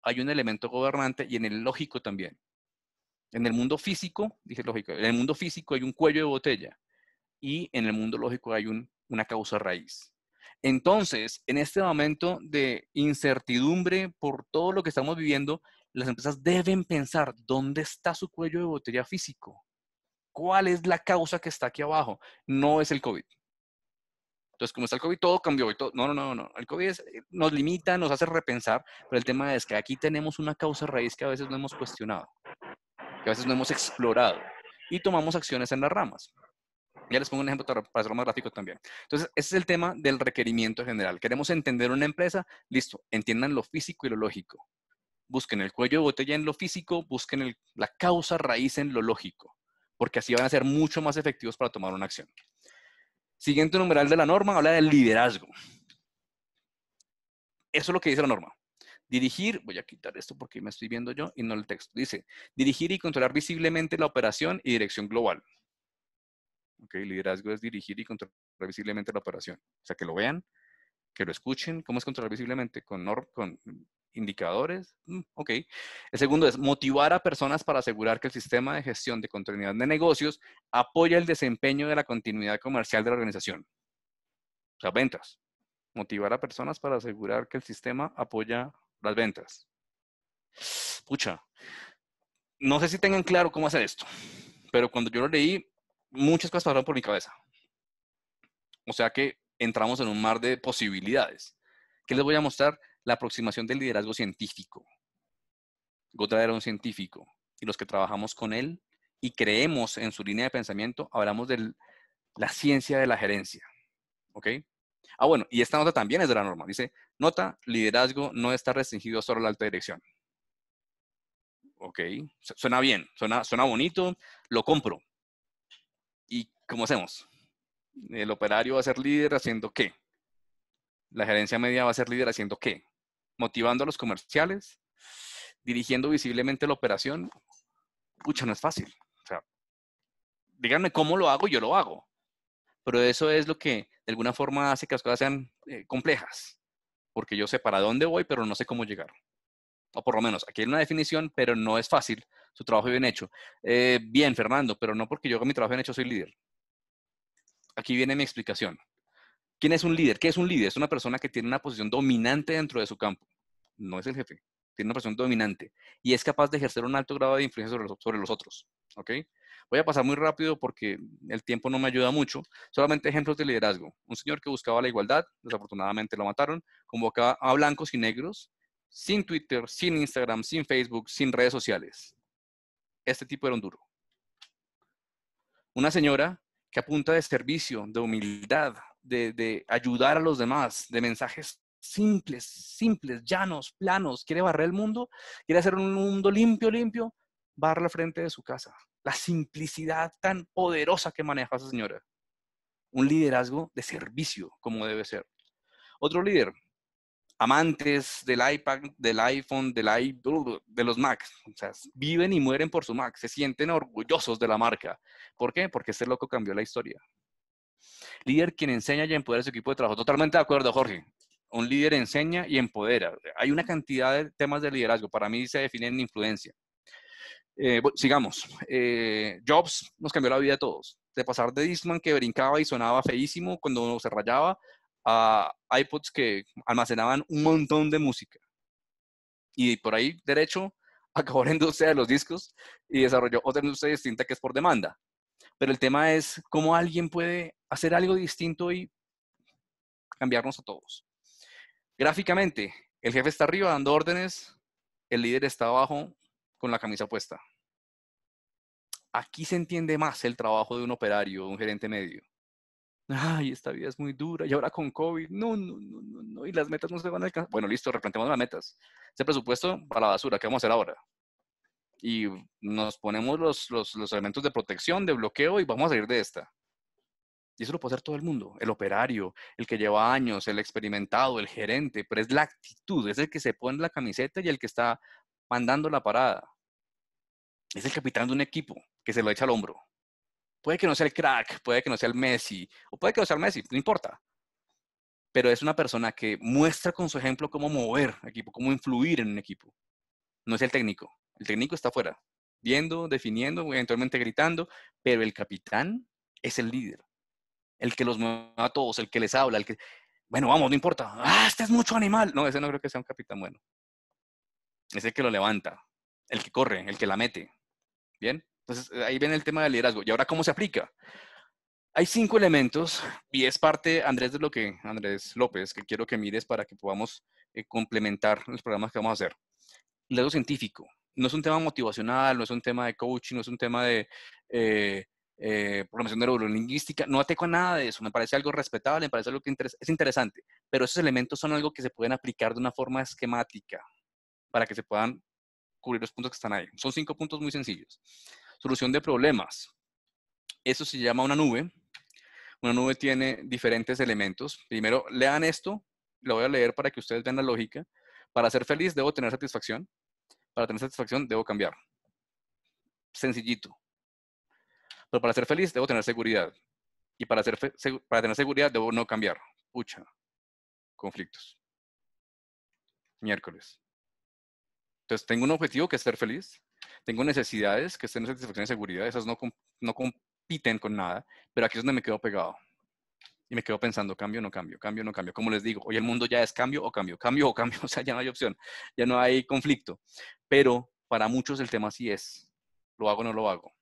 hay un elemento gobernante y en el lógico también. En el mundo físico, dije lógico, en el mundo físico hay un cuello de botella y en el mundo lógico hay un, una causa raíz. Entonces, en este momento de incertidumbre por todo lo que estamos viviendo, las empresas deben pensar dónde está su cuello de botella físico. ¿Cuál es la causa que está aquí abajo? No es el COVID. Entonces, como está el COVID, todo cambió. Y todo, no, no, no, no. El COVID eh, nos limita, nos hace repensar, pero el tema es que aquí tenemos una causa raíz que a veces no hemos cuestionado que a veces no hemos explorado y tomamos acciones en las ramas. Ya les pongo un ejemplo para hacerlo más gráfico también. Entonces, ese es el tema del requerimiento general. Queremos entender una empresa, listo, entiendan lo físico y lo lógico. Busquen el cuello de botella en lo físico, busquen la causa raíz en lo lógico, porque así van a ser mucho más efectivos para tomar una acción. Siguiente numeral de la norma habla del liderazgo. Eso es lo que dice la norma. Dirigir, voy a quitar esto porque me estoy viendo yo y no el texto. Dice, dirigir y controlar visiblemente la operación y dirección global. Ok, liderazgo es dirigir y controlar visiblemente la operación. O sea, que lo vean, que lo escuchen. ¿Cómo es controlar visiblemente? Con, con indicadores. Mm, ok. El segundo es motivar a personas para asegurar que el sistema de gestión de continuidad de negocios apoya el desempeño de la continuidad comercial de la organización. O sea, ventas. Motivar a personas para asegurar que el sistema apoya las ventas. Pucha, no sé si tengan claro cómo hacer esto, pero cuando yo lo leí, muchas cosas pasaron por mi cabeza. O sea que entramos en un mar de posibilidades. ¿Qué les voy a mostrar? La aproximación del liderazgo científico. Goddard era un científico y los que trabajamos con él y creemos en su línea de pensamiento, hablamos de la ciencia de la gerencia. ¿Ok? Ah, bueno, y esta nota también es de la norma. Dice, nota, liderazgo no está restringido solo a la alta dirección. Ok, suena bien, suena, suena bonito, lo compro. ¿Y cómo hacemos? ¿El operario va a ser líder haciendo qué? ¿La gerencia media va a ser líder haciendo qué? ¿Motivando a los comerciales? ¿Dirigiendo visiblemente la operación? Pucha, no es fácil. O sea, díganme cómo lo hago, yo lo hago. Pero eso es lo que de alguna forma hace que las cosas sean eh, complejas, porque yo sé para dónde voy, pero no sé cómo llegar. O por lo menos, aquí hay una definición, pero no es fácil su trabajo es bien hecho. Eh, bien, Fernando, pero no porque yo con mi trabajo bien hecho soy líder. Aquí viene mi explicación. ¿Quién es un líder? ¿Qué es un líder? Es una persona que tiene una posición dominante dentro de su campo. No es el jefe, tiene una posición dominante y es capaz de ejercer un alto grado de influencia sobre los, sobre los otros. ¿Ok? Voy a pasar muy rápido porque el tiempo no me ayuda mucho. Solamente ejemplos de liderazgo. Un señor que buscaba la igualdad, desafortunadamente lo mataron, convocaba a blancos y negros, sin Twitter, sin Instagram, sin Facebook, sin redes sociales. Este tipo era un duro. Una señora que apunta de servicio, de humildad, de, ayudar a los demás, de mensajes simples, simples, llanos, planos, quiere barrer el mundo, quiere hacer un mundo limpio, limpio, barra la frente de su casa la simplicidad tan poderosa que maneja esa señora. Un liderazgo de servicio, como debe ser. Otro líder, amantes del iPad, del iPhone, del i de los Macs. O sea, viven y mueren por su Mac, se sienten orgullosos de la marca. ¿Por qué? Porque este loco cambió la historia. Líder quien enseña y empodera su equipo de trabajo. Totalmente de acuerdo, Jorge. Un líder enseña y empodera. Hay una cantidad de temas de liderazgo. Para mí se definen en influencia. Eh, sigamos. Eh, Jobs nos cambió la vida a todos. De pasar de Discman que brincaba y sonaba feísimo cuando uno se rayaba, a iPods que almacenaban un montón de música. Y por ahí, derecho, acabó la industria de los discos y desarrolló otra industria distinta que es por demanda. Pero el tema es cómo alguien puede hacer algo distinto y cambiarnos a todos. Gráficamente, el jefe está arriba dando órdenes, el líder está abajo con la camisa puesta. Aquí se entiende más el trabajo de un operario, de un gerente medio. Ay, esta vida es muy dura. Y ahora con COVID, no, no, no, no, Y las metas no se van a alcanzar. Bueno, listo, replanteamos las metas. Ese presupuesto para la basura, ¿qué vamos a hacer ahora? Y nos ponemos los, los, los elementos de protección, de bloqueo y vamos a salir de esta. Y eso lo puede hacer todo el mundo, el operario, el que lleva años, el experimentado, el gerente, pero es la actitud, es el que se pone la camiseta y el que está mandando la parada es el capitán de un equipo que se lo echa al hombro. Puede que no sea el crack, puede que no sea el Messi, o puede que no sea el Messi, no importa. Pero es una persona que muestra con su ejemplo cómo mover equipo, cómo influir en un equipo. No es el técnico. El técnico está afuera, viendo, definiendo, eventualmente gritando, pero el capitán es el líder. El que los mueve a todos, el que les habla, el que, bueno, vamos, no importa. Ah, este es mucho animal. No, ese no creo que sea un capitán bueno. Es el que lo levanta, el que corre, el que la mete, Bien, entonces eh, ahí viene el tema del liderazgo. ¿Y ahora cómo se aplica? Hay cinco elementos y es parte, Andrés, de lo que, Andrés López, que quiero que mires para que podamos eh, complementar los programas que vamos a hacer. Liderazgo científico. No es un tema motivacional, no es un tema de coaching, no es un tema de eh, eh programación neurolingüística, no ateco a nada de eso, me parece algo respetable, me parece algo que es interesante, pero esos elementos son algo que se pueden aplicar de una forma esquemática para que se puedan cubrir los puntos que están ahí. Son cinco puntos muy sencillos. Solución de problemas. Eso se llama una nube. Una nube tiene diferentes elementos. Primero, lean esto. Lo voy a leer para que ustedes vean la lógica. Para ser feliz debo tener satisfacción. Para tener satisfacción debo cambiar. Sencillito. Pero para ser feliz debo tener seguridad. Y para, para tener seguridad debo no cambiar. Pucha. Conflictos. Miércoles. Entonces, tengo un objetivo que es ser feliz, tengo necesidades que estén en satisfacción y seguridad, esas no, no compiten con nada, pero aquí es donde me quedo pegado. Y me quedo pensando, cambio o no cambio, cambio o no cambio. Como les digo, hoy el mundo ya es cambio o cambio, cambio o cambio, o sea, ya no hay opción, ya no hay conflicto. Pero para muchos el tema sí es, lo hago o no lo hago,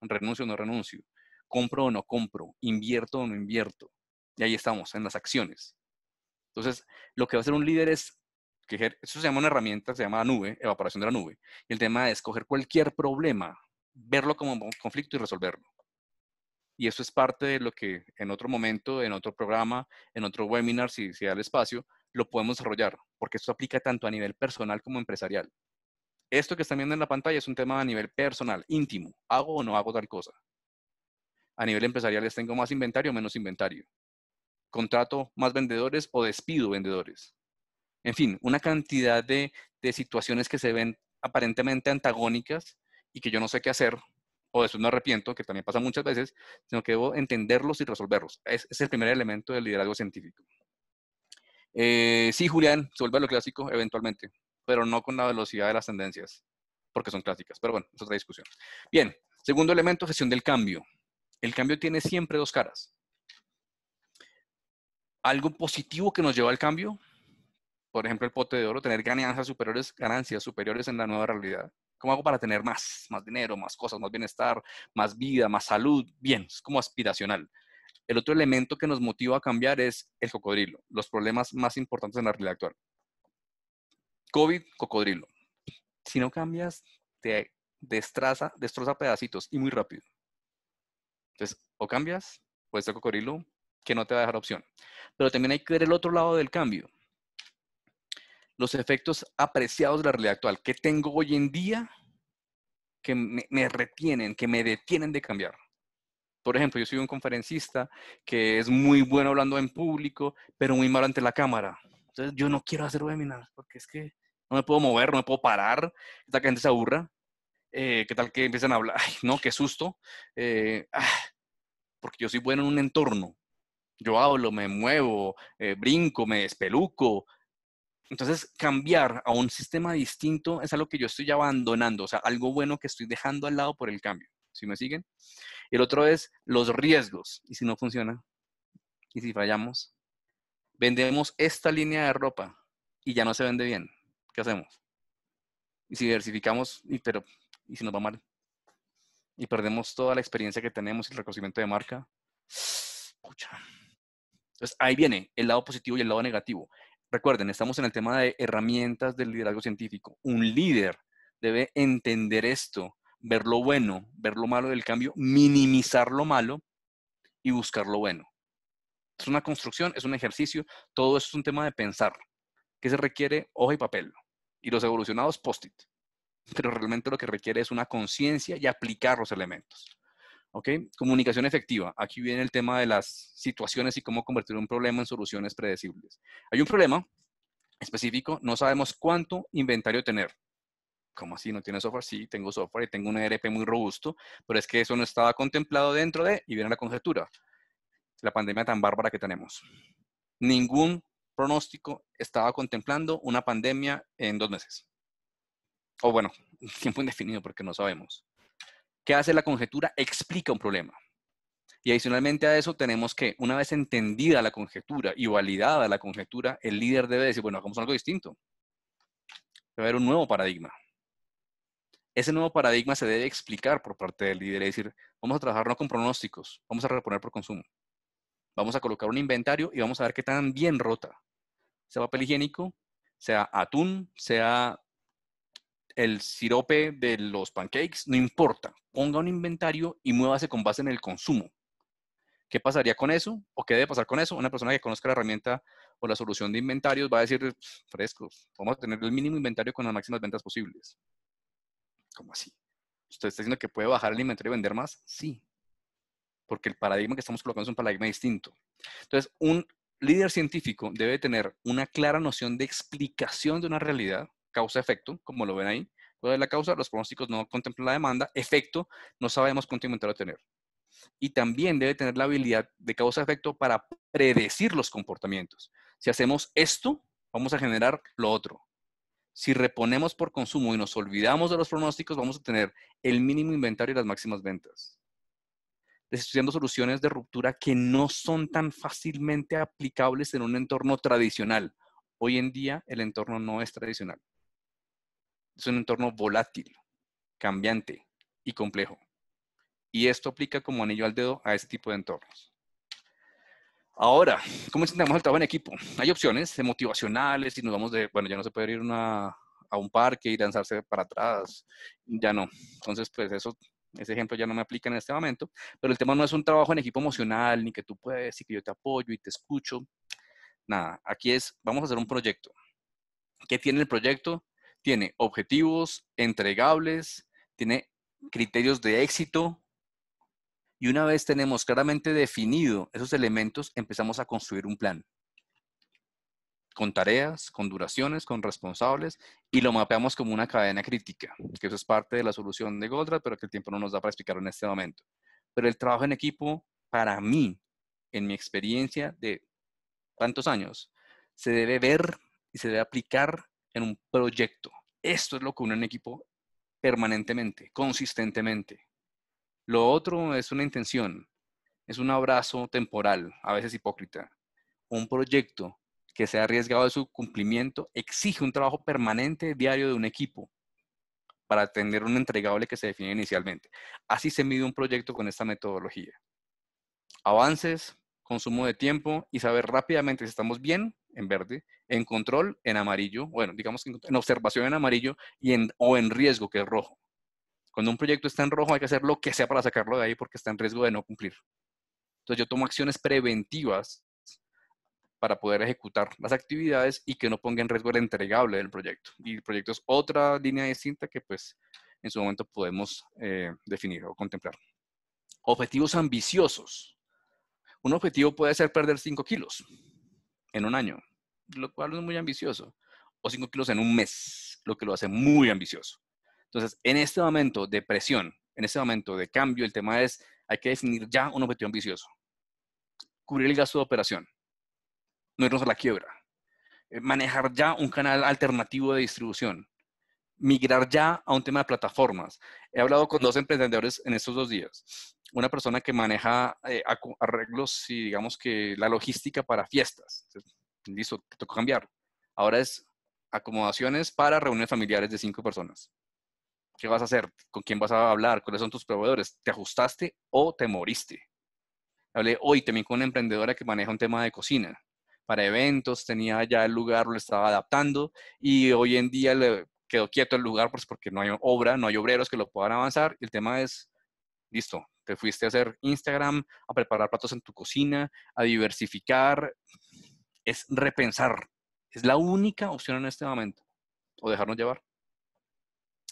renuncio o no renuncio, compro o no compro, invierto o no invierto. Y ahí estamos, en las acciones. Entonces, lo que va a hacer un líder es eso se llama una herramienta, se llama nube, evaporación de la nube. Y el tema es coger cualquier problema, verlo como un conflicto y resolverlo. Y eso es parte de lo que en otro momento, en otro programa, en otro webinar, si, si da el espacio, lo podemos desarrollar, porque esto aplica tanto a nivel personal como empresarial. Esto que están viendo en la pantalla es un tema a nivel personal, íntimo. ¿Hago o no hago tal cosa? A nivel empresarial les tengo más inventario o menos inventario. Contrato más vendedores o despido vendedores en fin, una cantidad de, situaciones que se ven aparentemente antagónicas y que yo no sé qué hacer, o eso me arrepiento, que también pasa muchas veces, sino que debo entenderlos y resolverlos. Es, el primer elemento del liderazgo científico. Eh, sí, Julián, se vuelve lo clásico eventualmente, pero no con la velocidad de las tendencias, porque son clásicas, pero bueno, es otra discusión. Bien, segundo elemento, gestión del cambio. El cambio tiene siempre dos caras. Algo positivo que nos lleva al cambio por ejemplo, el pote de oro, tener ganancias superiores, ganancias superiores en la nueva realidad. ¿Cómo hago para tener más, más dinero, más cosas, más bienestar, más vida, más salud? Bien, es como aspiracional. El otro elemento que nos motiva a cambiar es el cocodrilo, los problemas más importantes en la realidad actual. COVID, cocodrilo. Si no cambias, te destroza pedacitos y muy rápido. Entonces, o cambias, o este cocodrilo que no te va a dejar opción. Pero también hay que ver el otro lado del cambio los efectos apreciados de la realidad actual que tengo hoy en día que me, retienen, que me detienen de cambiar. Por ejemplo, yo soy un conferencista que es muy bueno hablando en público, pero muy malo ante la cámara. Entonces, yo no quiero hacer webinars porque es que no me puedo mover, no me puedo parar, ¿qué tal que la gente se aburra? Eh, ¿Qué tal que empiezan a hablar? Ay, no, qué susto. Eh, ah, porque yo soy bueno en un entorno. Yo hablo, me muevo, eh, brinco, me despeluco. Entonces, cambiar a un sistema distinto es algo que yo estoy abandonando, o sea, algo bueno que estoy dejando al lado por el cambio. ¿Sí me siguen? El otro es los riesgos. ¿Y si no funciona? ¿Y si fallamos? Vendemos esta línea de ropa y ya no se vende bien. ¿Qué hacemos? Y si diversificamos, y, pero, ¿y si nos va mal? Y perdemos toda la experiencia que tenemos y el reconocimiento de marca. Entonces, ahí viene el lado positivo y el lado negativo. Recuerden, estamos en el tema de herramientas del liderazgo científico. Un líder debe entender esto, ver lo bueno, ver lo malo del cambio, minimizar lo malo y buscar lo bueno. Es una construcción, es un ejercicio, todo eso es un tema de pensar, que se requiere hoja y papel, y los evolucionados post-it. Pero realmente lo que requiere es una conciencia y aplicar los elementos. ¿Ok? Comunicación efectiva. Aquí viene el tema de las situaciones y cómo convertir un problema en soluciones predecibles. Hay un problema específico, no sabemos cuánto inventario tener. ¿Cómo así? ¿No tiene software? Sí, tengo software y tengo un ERP muy robusto, pero es que eso no estaba contemplado dentro de, y viene la conjetura, la pandemia tan bárbara que tenemos. Ningún pronóstico estaba contemplando una pandemia en dos meses. O bueno, tiempo indefinido porque no sabemos. ¿Qué hace la conjetura? Explica un problema. Y adicionalmente a eso tenemos que, una vez entendida la conjetura y validada la conjetura, el líder debe decir, bueno, hagamos algo distinto. Debe haber un nuevo paradigma. Ese nuevo paradigma se debe explicar por parte del líder, es decir, vamos a trabajar no con pronósticos, vamos a reponer por consumo. Vamos a colocar un inventario y vamos a ver qué tan bien rota. Sea papel higiénico, sea atún, sea el sirope de los pancakes, no importa, ponga un inventario y muévase con base en el consumo. ¿Qué pasaría con eso? ¿O qué debe pasar con eso? Una persona que conozca la herramienta o la solución de inventarios va a decir, frescos, vamos a tener el mínimo inventario con las máximas ventas posibles. ¿Cómo así? ¿Usted está diciendo que puede bajar el inventario y vender más? Sí, porque el paradigma que estamos colocando es un paradigma distinto. Entonces, un líder científico debe tener una clara noción de explicación de una realidad causa-efecto, como lo ven ahí. ¿Cuál la causa? Los pronósticos no contemplan la demanda. Efecto, no sabemos cuánto inventario tener. Y también debe tener la habilidad de causa-efecto para predecir los comportamientos. Si hacemos esto, vamos a generar lo otro. Si reponemos por consumo y nos olvidamos de los pronósticos, vamos a tener el mínimo inventario y las máximas ventas. Estudiando soluciones de ruptura que no son tan fácilmente aplicables en un entorno tradicional. Hoy en día el entorno no es tradicional es un entorno volátil, cambiante y complejo. Y esto aplica como anillo al dedo a este tipo de entornos. Ahora, ¿cómo intentamos el trabajo en equipo? Hay opciones motivacionales y nos vamos de, bueno, ya no se puede ir a un parque y lanzarse para atrás, ya no. Entonces, pues eso, ese ejemplo ya no me aplica en este momento, pero el tema no es un trabajo en equipo emocional, ni que tú puedes y que yo te apoyo y te escucho, nada. Aquí es, vamos a hacer un proyecto. ¿Qué tiene el proyecto? tiene objetivos entregables, tiene criterios de éxito. Y una vez tenemos claramente definido esos elementos, empezamos a construir un plan. Con tareas, con duraciones, con responsables, y lo mapeamos como una cadena crítica, que eso es parte de la solución de Goldratt, pero que el tiempo no nos da para explicarlo en este momento. Pero el trabajo en equipo, para mí, en mi experiencia de tantos años, se debe ver y se debe aplicar en un proyecto. Esto es lo que une un equipo permanentemente, consistentemente. Lo otro es una intención, es un abrazo temporal, a veces hipócrita. Un proyecto que se ha arriesgado de su cumplimiento exige un trabajo permanente diario de un equipo para tener un entregable que se define inicialmente. Así se mide un proyecto con esta metodología. Avances, consumo de tiempo y saber rápidamente si estamos bien en verde, en control en amarillo, bueno, digamos que en observación en amarillo y en, o en riesgo, que es rojo. Cuando un proyecto está en rojo hay que hacer lo que sea para sacarlo de ahí porque está en riesgo de no cumplir. Entonces yo tomo acciones preventivas para poder ejecutar las actividades y que no ponga en riesgo el entregable del proyecto. Y el proyecto es otra línea distinta que pues en su momento podemos eh, definir o contemplar. Objetivos ambiciosos. Un objetivo puede ser perder 5 kilos en un año, lo cual es muy ambicioso, o 5 kilos en un mes, lo que lo hace muy ambicioso. Entonces, en este momento de presión, en este momento de cambio, el tema es, hay que definir ya un objetivo ambicioso. Cubrir el gasto de operación, no irnos a la quiebra, eh, manejar ya un canal alternativo de distribución, migrar ya a un tema de plataformas. He hablado con dos emprendedores en estos dos días. Una persona que maneja eh, arreglos y digamos que la logística para fiestas. listo, te tocó cambiar. Ahora es acomodaciones para reuniones familiares de cinco personas. ¿Qué vas a hacer? ¿Con quién vas a hablar? ¿Cuáles son tus proveedores? ¿Te ajustaste o te moriste? Hablé hoy también con una emprendedora que maneja un tema de cocina para eventos, tenía ya el lugar, lo estaba adaptando y hoy en día le quedó quieto el lugar pues porque no hay obra, no hay obreros que lo puedan avanzar. Y el tema es, listo, te fuiste a hacer Instagram, a preparar platos en tu cocina, a diversificar. Es repensar. Es la única opción en este momento. O dejarnos llevar.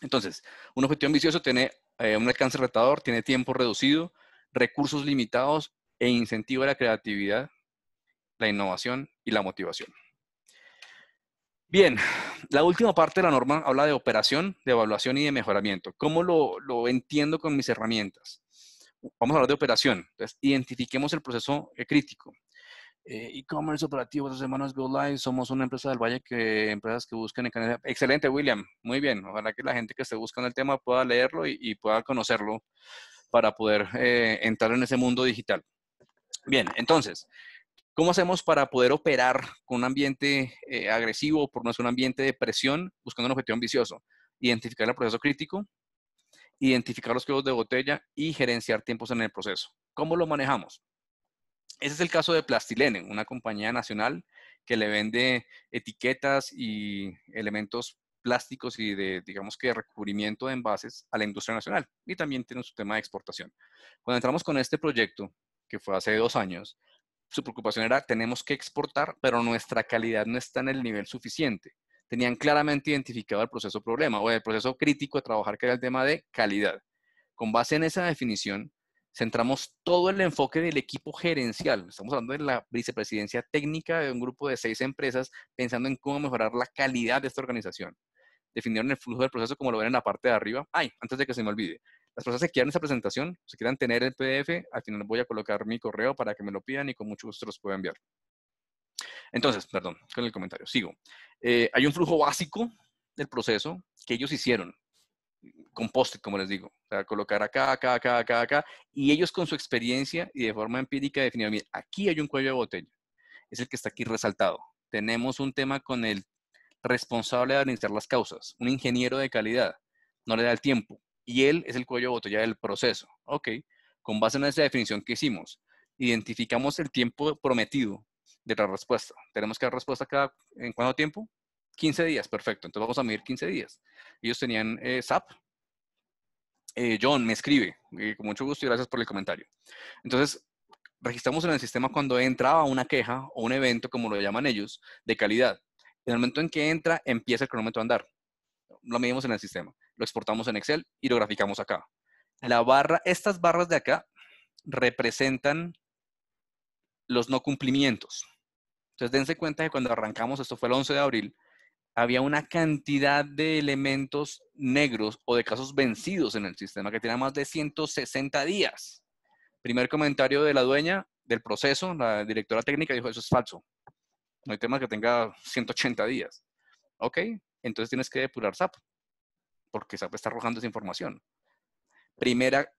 Entonces, un objetivo ambicioso tiene eh, un alcance retador, tiene tiempo reducido, recursos limitados e incentivo a la creatividad, la innovación y la motivación. Bien, la última parte de la norma habla de operación, de evaluación y de mejoramiento. ¿Cómo lo, lo entiendo con mis herramientas? Vamos a hablar de operación. Entonces, identifiquemos el proceso eh, crítico. Eh, e-commerce operativo, dos semanas Go Live. Somos una empresa del Valle que empresas que buscan Excelente, William. Muy bien. Ojalá que la gente que esté buscando el tema pueda leerlo y, pueda conocerlo para poder eh, entrar en ese mundo digital. Bien, entonces, ¿Cómo hacemos para poder operar con un ambiente eh, agresivo, por no ser un ambiente de presión, buscando un objetivo ambicioso? Identificar el proceso crítico, identificar los cuellos de botella y gerenciar tiempos en el proceso. ¿Cómo lo manejamos? Ese es el caso de Plastilene, una compañía nacional que le vende etiquetas y elementos plásticos y de, digamos que, de recubrimiento de envases a la industria nacional y también tiene su tema de exportación. Cuando entramos con este proyecto, que fue hace dos años, su preocupación era tenemos que exportar, pero nuestra calidad no está en el nivel suficiente. Tenían claramente identificado el proceso problema o el proceso crítico de trabajar, que era el tema de calidad. Con base en esa definición, centramos todo el enfoque del equipo gerencial. Estamos hablando de la vicepresidencia técnica de un grupo de seis empresas, pensando en cómo mejorar la calidad de esta organización. Definieron el flujo del proceso como lo ven en la parte de arriba. Ay, antes de que se me olvide, las personas que quieran esa presentación, si quieran tener el PDF, al final voy a colocar mi correo para que me lo pidan y con mucho gusto los puedo enviar. Entonces, perdón, con el comentario, sigo. Eh, hay un flujo básico del proceso que ellos hicieron, con post como les digo. O colocar acá, acá, acá, acá, acá. Y ellos con su experiencia y de forma empírica definieron, mira, aquí hay un cuello de botella. Es el que está aquí resaltado. Tenemos un tema con el responsable de administrar las causas, un ingeniero de calidad. No le da el tiempo, y él es el cuello botella del proceso. Ok, con base en esa definición que hicimos, identificamos el tiempo prometido de la respuesta. Tenemos que dar respuesta cada, ¿en cuánto tiempo? 15 días, perfecto. Entonces vamos a medir 15 días. Ellos tenían SAP. Eh, eh, John me escribe, eh, con mucho gusto y gracias por el comentario. Entonces, registramos en el sistema cuando entraba una queja o un evento, como lo llaman ellos, de calidad. En el momento en que entra, empieza el cronómetro a andar lo medimos en el sistema, lo exportamos en Excel y lo graficamos acá. La barra, estas barras de acá representan los no cumplimientos. Entonces, dense cuenta que cuando arrancamos, esto fue el 11 de abril, había una cantidad de elementos negros o de casos vencidos en el sistema que tenía más de 160 días. Primer comentario de la dueña del proceso, la directora técnica dijo, eso es falso. No hay tema que tenga 180 días. Ok, entonces tienes que depurar SAP, porque SAP está arrojando esa información. Primera,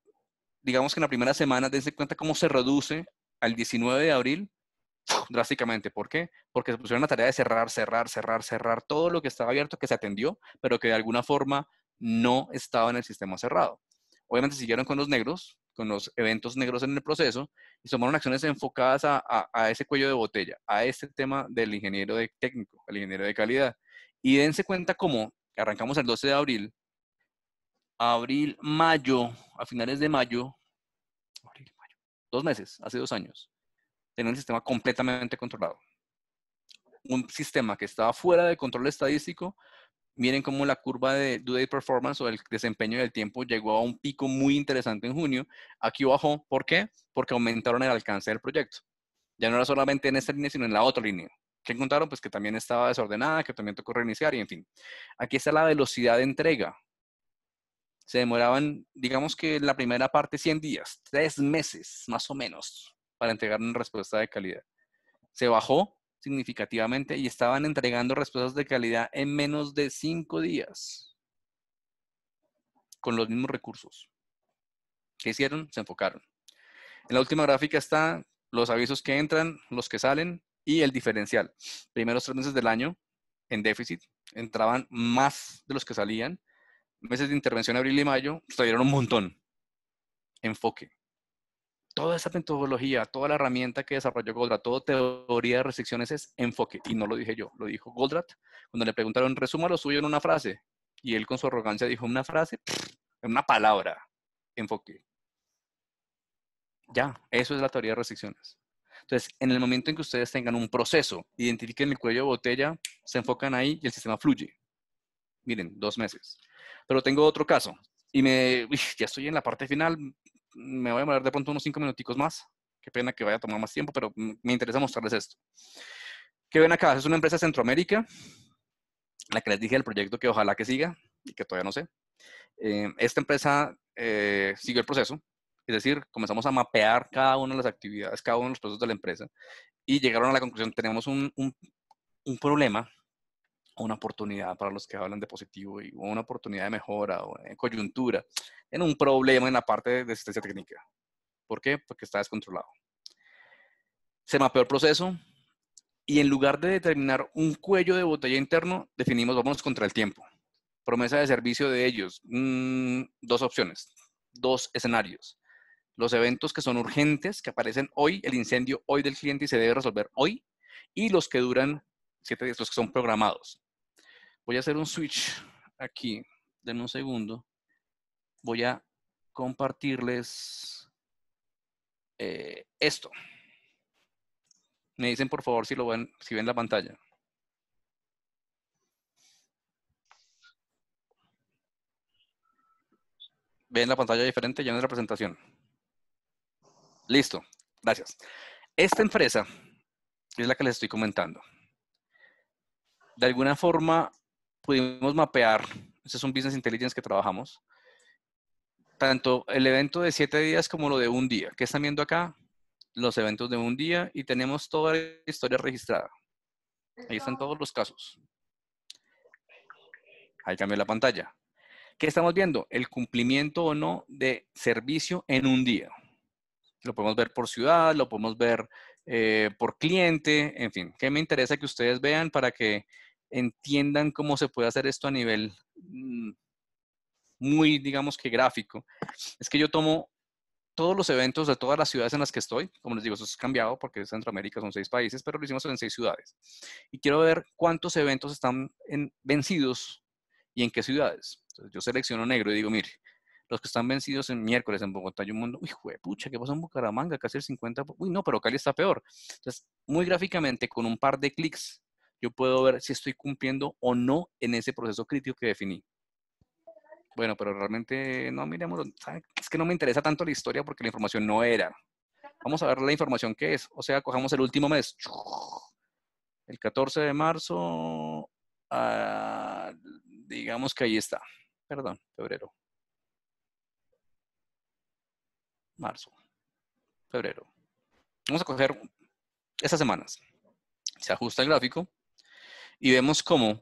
digamos que en la primera semana, dense cuenta cómo se reduce al 19 de abril drásticamente. ¿Por qué? Porque se pusieron la tarea de cerrar, cerrar, cerrar, cerrar todo lo que estaba abierto, que se atendió, pero que de alguna forma no estaba en el sistema cerrado. Obviamente siguieron con los negros, con los eventos negros en el proceso, y tomaron acciones enfocadas a, ese cuello de botella, a este tema del ingeniero de técnico, el ingeniero de calidad. Y dense cuenta cómo arrancamos el 12 de abril, abril, mayo, a finales de mayo, abril, mayo, dos meses, hace dos años, tenía un sistema completamente controlado. Un sistema que estaba fuera de control estadístico. Miren cómo la curva de due date performance o el desempeño del tiempo llegó a un pico muy interesante en junio. Aquí bajó. ¿Por qué? Porque aumentaron el alcance del proyecto. Ya no era solamente en esta línea, sino en la otra línea. ¿Qué encontraron? Pues que también estaba desordenada, que también tocó reiniciar y en fin. Aquí está la velocidad de entrega. Se demoraban, digamos que la primera parte 100 días, tres meses más o menos, para entregar una respuesta de calidad. Se bajó significativamente y estaban entregando respuestas de calidad en menos de 5 días con los mismos recursos. ¿Qué hicieron? Se enfocaron. En la última gráfica está los avisos que entran, los que salen, y el diferencial. Primeros tres meses del año en déficit, entraban más de los que salían. Meses de intervención abril y mayo, salieron un montón. Enfoque. Toda esa metodología, toda la herramienta que desarrolló Goldratt, toda teoría de restricciones es enfoque. Y no lo dije yo, lo dijo Goldratt. Cuando le preguntaron, resúmalo lo suyo en una frase. Y él con su arrogancia dijo una frase, en una palabra, enfoque. Ya, eso es la teoría de restricciones. Entonces, en el momento en que ustedes tengan un proceso, identifiquen el cuello de botella, se enfocan ahí y el sistema fluye. Miren, dos meses. Pero tengo otro caso y me, ya estoy en la parte final, me voy a demorar de pronto unos cinco minuticos más. Qué pena que vaya a tomar más tiempo, pero me interesa mostrarles esto. ¿Qué ven acá? Es una empresa de Centroamérica, la que les dije del proyecto que ojalá que siga y que todavía no sé. Eh, esta empresa eh, siguió el proceso, es decir, comenzamos a mapear cada una de las actividades, cada uno de los procesos de la empresa y llegaron a la conclusión, tenemos un, un, un problema, una oportunidad para los que hablan de positivo y una oportunidad de mejora o en coyuntura, en un problema en la parte de asistencia técnica. ¿Por qué? Porque está descontrolado. Se mapeó el proceso y en lugar de determinar un cuello de botella interno, definimos vamos contra el tiempo. Promesa de servicio de ellos, mm, dos opciones, dos escenarios los eventos que son urgentes, que aparecen hoy, el incendio hoy del cliente y se debe resolver hoy, y los que duran siete días, los que son programados. Voy a hacer un switch aquí, denme un segundo. Voy a compartirles eh, esto. Me dicen por favor si lo ven, si ven la pantalla. ¿Ven la pantalla diferente ya es la presentación? Listo, gracias. Esta empresa es la que les estoy comentando. De alguna forma pudimos mapear, este es un business intelligence que trabajamos, tanto el evento de siete días como lo de un día. ¿Qué están viendo acá? Los eventos de un día y tenemos toda la historia registrada. Ahí están todos los casos. Ahí cambió la pantalla. ¿Qué estamos viendo? El cumplimiento o no de servicio en un día. Lo podemos ver por ciudad, lo podemos ver eh, por cliente, en fin. ¿Qué me interesa que ustedes vean para que entiendan cómo se puede hacer esto a nivel mm, muy, digamos que gráfico? Es que yo tomo todos los eventos de todas las ciudades en las que estoy. Como les digo, eso es cambiado porque Centroamérica son seis países, pero lo hicimos en seis ciudades. Y quiero ver cuántos eventos están vencidos y en qué ciudades. Entonces, yo selecciono negro y digo, mire, los que están vencidos en miércoles en Bogotá y un mundo, uy, pucha, ¿qué pasa en Bucaramanga? Casi el 50, uy, no, pero Cali está peor. Entonces, muy gráficamente, con un par de clics, yo puedo ver si estoy cumpliendo o no en ese proceso crítico que definí. Bueno, pero realmente no miremos, es que no me interesa tanto la historia porque la información no era. Vamos a ver la información que es. O sea, cojamos el último mes. El 14 de marzo, ah, digamos que ahí está. Perdón, febrero. marzo, febrero. Vamos a coger estas semanas. Se ajusta el gráfico y vemos cómo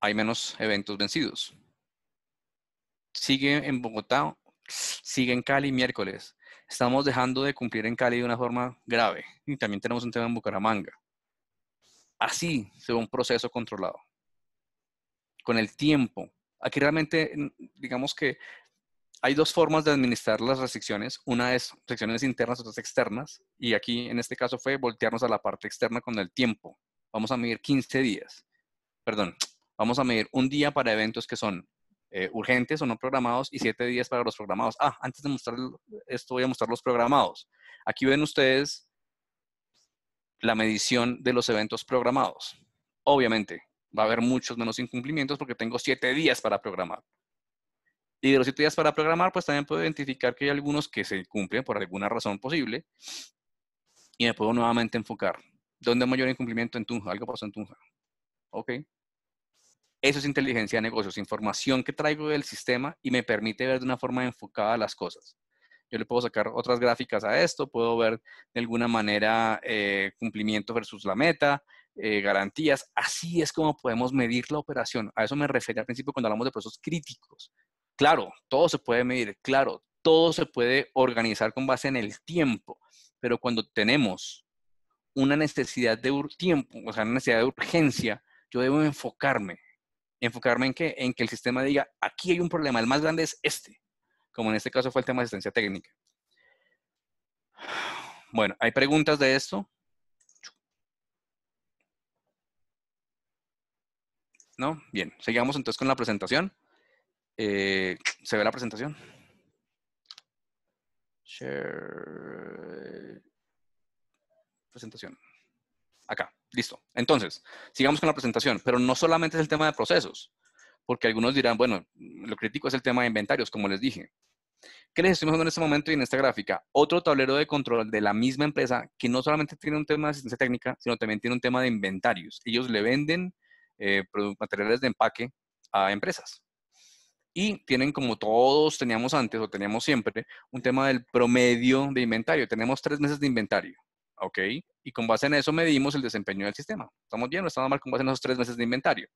hay menos eventos vencidos. Sigue en Bogotá, sigue en Cali miércoles. Estamos dejando de cumplir en Cali de una forma grave. Y también tenemos un tema en Bucaramanga. Así se un proceso controlado. Con el tiempo. Aquí realmente, digamos que hay dos formas de administrar las restricciones. Una es restricciones internas, otras externas. Y aquí, en este caso, fue voltearnos a la parte externa con el tiempo. Vamos a medir 15 días. Perdón, vamos a medir un día para eventos que son eh, urgentes o no programados y 7 días para los programados. Ah, antes de mostrar esto, voy a mostrar los programados. Aquí ven ustedes la medición de los eventos programados. Obviamente, va a haber muchos menos incumplimientos porque tengo 7 días para programar. Y de los siete días para programar, pues también puedo identificar que hay algunos que se cumplen por alguna razón posible y me puedo nuevamente enfocar. ¿Dónde hay mayor incumplimiento en Tunja? Algo pasó en Tunja. Ok. Eso es inteligencia de negocios, información que traigo del sistema y me permite ver de una forma enfocada las cosas. Yo le puedo sacar otras gráficas a esto, puedo ver de alguna manera eh, cumplimiento versus la meta, eh, garantías. Así es como podemos medir la operación. A eso me refería al principio cuando hablamos de procesos críticos. Claro, todo se puede medir, claro, todo se puede organizar con base en el tiempo, pero cuando tenemos una necesidad de tiempo, o sea, una necesidad de urgencia, yo debo enfocarme. ¿Enfocarme en qué? En que el sistema diga, aquí hay un problema, el más grande es este, como en este caso fue el tema de asistencia técnica. Bueno, ¿hay preguntas de esto? ¿No? Bien, seguimos entonces con la presentación. Eh, ¿Se ve la presentación? Share. Presentación. Acá, listo. Entonces, sigamos con la presentación, pero no solamente es el tema de procesos, porque algunos dirán, bueno, lo crítico es el tema de inventarios, como les dije. ¿Qué les estoy mostrando en este momento y en esta gráfica? Otro tablero de control de la misma empresa que no solamente tiene un tema de asistencia técnica, sino también tiene un tema de inventarios. Ellos le venden eh, materiales de empaque a empresas y tienen como todos teníamos antes o teníamos siempre un tema del promedio de inventario. Tenemos tres meses de inventario, ¿ok? Y con base en eso medimos el desempeño del sistema. ¿Estamos bien o estamos mal con base en esos tres meses de inventario?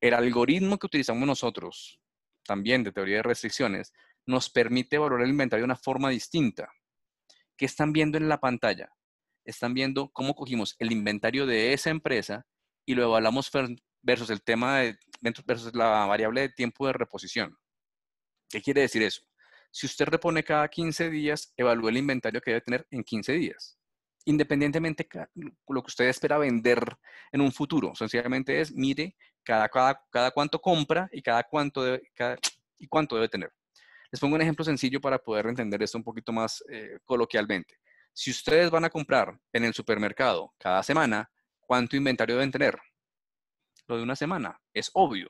El algoritmo que utilizamos nosotros, también de teoría de restricciones, nos permite valorar el inventario de una forma distinta. ¿Qué están viendo en la pantalla? Están viendo cómo cogimos el inventario de esa empresa y lo evaluamos versus el tema de dentro versus la variable de tiempo de reposición. ¿Qué quiere decir eso? Si usted repone cada 15 días, evalúe el inventario que debe tener en 15 días. Independientemente de lo que usted espera vender en un futuro, sencillamente es mire cada, cada, cuánto compra y cada cuánto debe, y cuánto debe tener. Les pongo un ejemplo sencillo para poder entender esto un poquito más eh, coloquialmente. Si ustedes van a comprar en el supermercado cada semana, ¿cuánto inventario deben tener? lo de una semana, es obvio.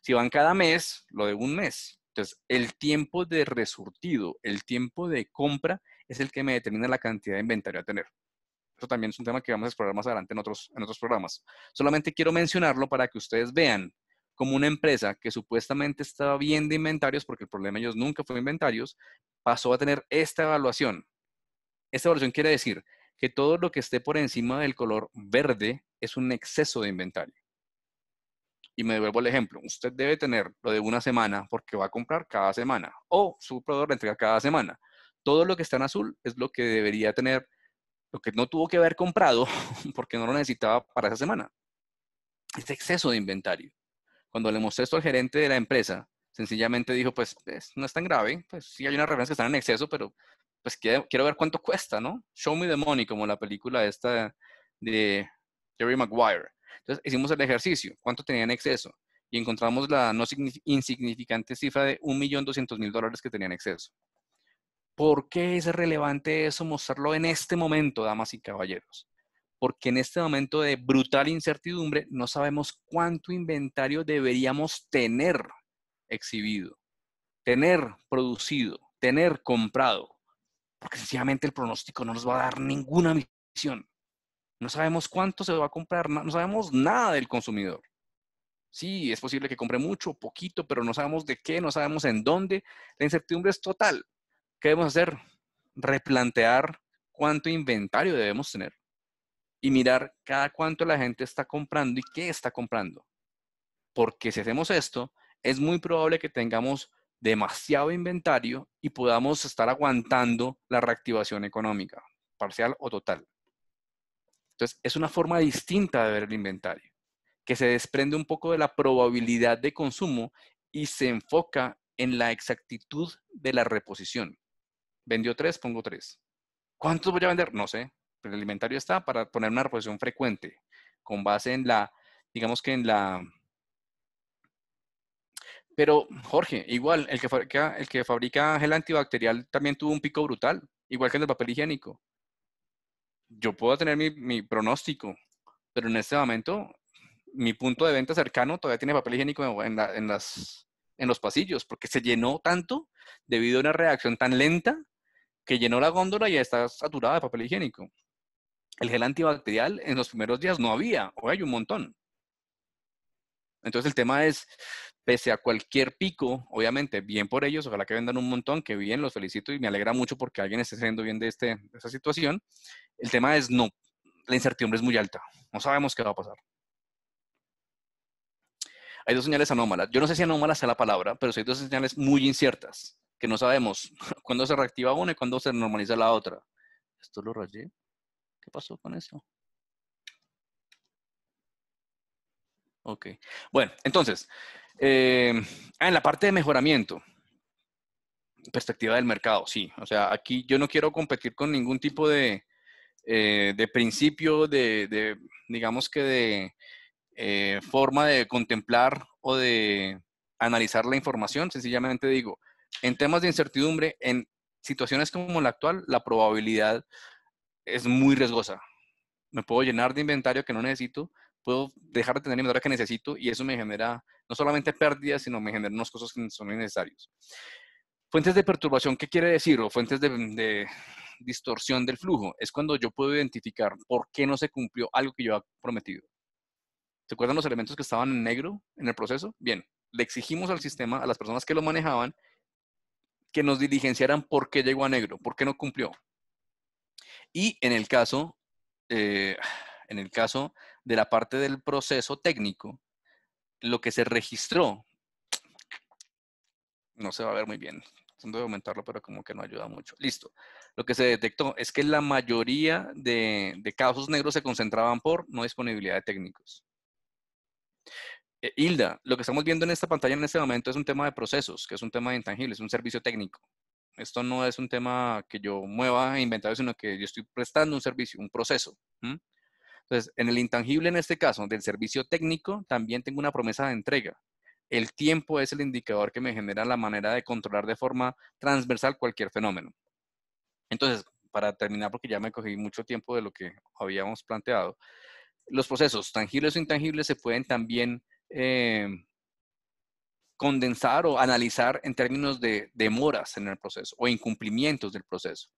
Si van cada mes, lo de un mes. Entonces, el tiempo de resurtido, el tiempo de compra es el que me determina la cantidad de inventario a tener. Eso también es un tema que vamos a explorar más adelante en otros, en otros programas. Solamente quiero mencionarlo para que ustedes vean como una empresa que supuestamente estaba bien de inventarios, porque el problema ellos nunca fue inventarios, pasó a tener esta evaluación. Esta evaluación quiere decir que todo lo que esté por encima del color verde es un exceso de inventario. Y me devuelvo el ejemplo. Usted debe tener lo de una semana porque va a comprar cada semana o su proveedor le entrega cada semana. Todo lo que está en azul es lo que debería tener, lo que no tuvo que haber comprado porque no lo necesitaba para esa semana. Es exceso de inventario. Cuando le mostré esto al gerente de la empresa, sencillamente dijo, pues, no es tan grave, pues sí hay unas referencias que están en exceso, pero pues quiero, quiero, ver cuánto cuesta, ¿no? Show me the money, como la película esta de Jerry Maguire. Entonces hicimos el ejercicio, cuánto tenían exceso, y encontramos la no insignificante cifra de 1.200.000 dólares que tenían exceso. ¿Por qué es relevante eso mostrarlo en este momento, damas y caballeros? Porque en este momento de brutal incertidumbre no sabemos cuánto inventario deberíamos tener exhibido, tener producido, tener comprado, porque sencillamente el pronóstico no nos va a dar ninguna misión. No sabemos cuánto se va a comprar, no sabemos nada del consumidor. Sí, es posible que compre mucho, poquito, pero no sabemos de qué, no sabemos en dónde. La incertidumbre es total. ¿Qué debemos hacer? Replantear cuánto inventario debemos tener y mirar cada cuánto la gente está comprando y qué está comprando. Porque si hacemos esto, es muy probable que tengamos demasiado inventario y podamos estar aguantando la reactivación económica, parcial o total. Entonces, es una forma distinta de ver el inventario, que se desprende un poco de la probabilidad de consumo y se enfoca en la exactitud de la reposición. Vendió tres, pongo tres. ¿Cuántos voy a vender? No sé, pero el inventario está para poner una reposición frecuente, con base en la, digamos que en la... Pero, Jorge, igual, el que fabrica, el que fabrica gel antibacterial también tuvo un pico brutal, igual que en el papel higiénico yo puedo tener mi, pronóstico, pero en este momento mi punto de venta cercano todavía tiene papel higiénico en, las, los pasillos, porque se llenó tanto debido a una reacción tan lenta que llenó la góndola y ya está saturada de papel higiénico. El gel antibacterial en los primeros días no había, hoy hay un montón. Entonces el tema es, pese a cualquier pico, obviamente, bien por ellos, ojalá que vendan un montón, que bien, los felicito y me alegra mucho porque alguien esté saliendo bien de, este, de esta situación. El tema es no, la incertidumbre es muy alta, no sabemos qué va a pasar. Hay dos señales anómalas. Yo no sé si anómalas sea la palabra, pero hay dos señales muy inciertas, que no sabemos cuándo se reactiva una y cuándo se normaliza la otra. ¿Esto lo rayé? ¿Qué pasó con eso? Ok. Bueno, entonces, eh, ah, en la parte de mejoramiento, perspectiva del mercado, sí. O sea, aquí yo no quiero competir con ningún tipo de, eh, de principio, de, digamos que de eh, forma de contemplar o de analizar la información, sencillamente digo, en temas de incertidumbre, en situaciones como la actual, la probabilidad es muy riesgosa. Me puedo llenar de inventario que no necesito, puedo dejar de tener inventario que necesito y eso me genera no solamente pérdidas, sino me genera unas cosas que son innecesarias. Fuentes de perturbación, ¿qué quiere decir? O fuentes de, distorsión del flujo. Es cuando yo puedo identificar por qué no se cumplió algo que yo había prometido. ¿Se acuerdan los elementos que estaban en negro en el proceso? Bien, le exigimos al sistema, a las personas que lo manejaban, que nos diligenciaran por qué llegó a negro, por qué no cumplió. Y en el caso, eh, en el caso de la parte del proceso técnico, lo que se registró no se va a ver muy bien de aumentarlo, pero como que no ayuda mucho. Listo. Lo que se detectó es que la mayoría de, casos negros se concentraban por no disponibilidad de técnicos. Eh, Hilda, lo que estamos viendo en esta pantalla en este momento es un tema de procesos, que es un tema intangible, es un servicio técnico. Esto no es un tema que yo mueva e inventado, sino que yo estoy prestando un servicio, un proceso. Entonces, en el intangible, en este caso, del servicio técnico, también tengo una promesa de entrega el tiempo es el indicador que me genera la manera de controlar de forma transversal cualquier fenómeno. Entonces, para terminar, porque ya me cogí mucho tiempo de lo que habíamos planteado, los procesos tangibles o intangibles se pueden también eh, condensar o analizar en términos de demoras en el proceso o incumplimientos del proceso.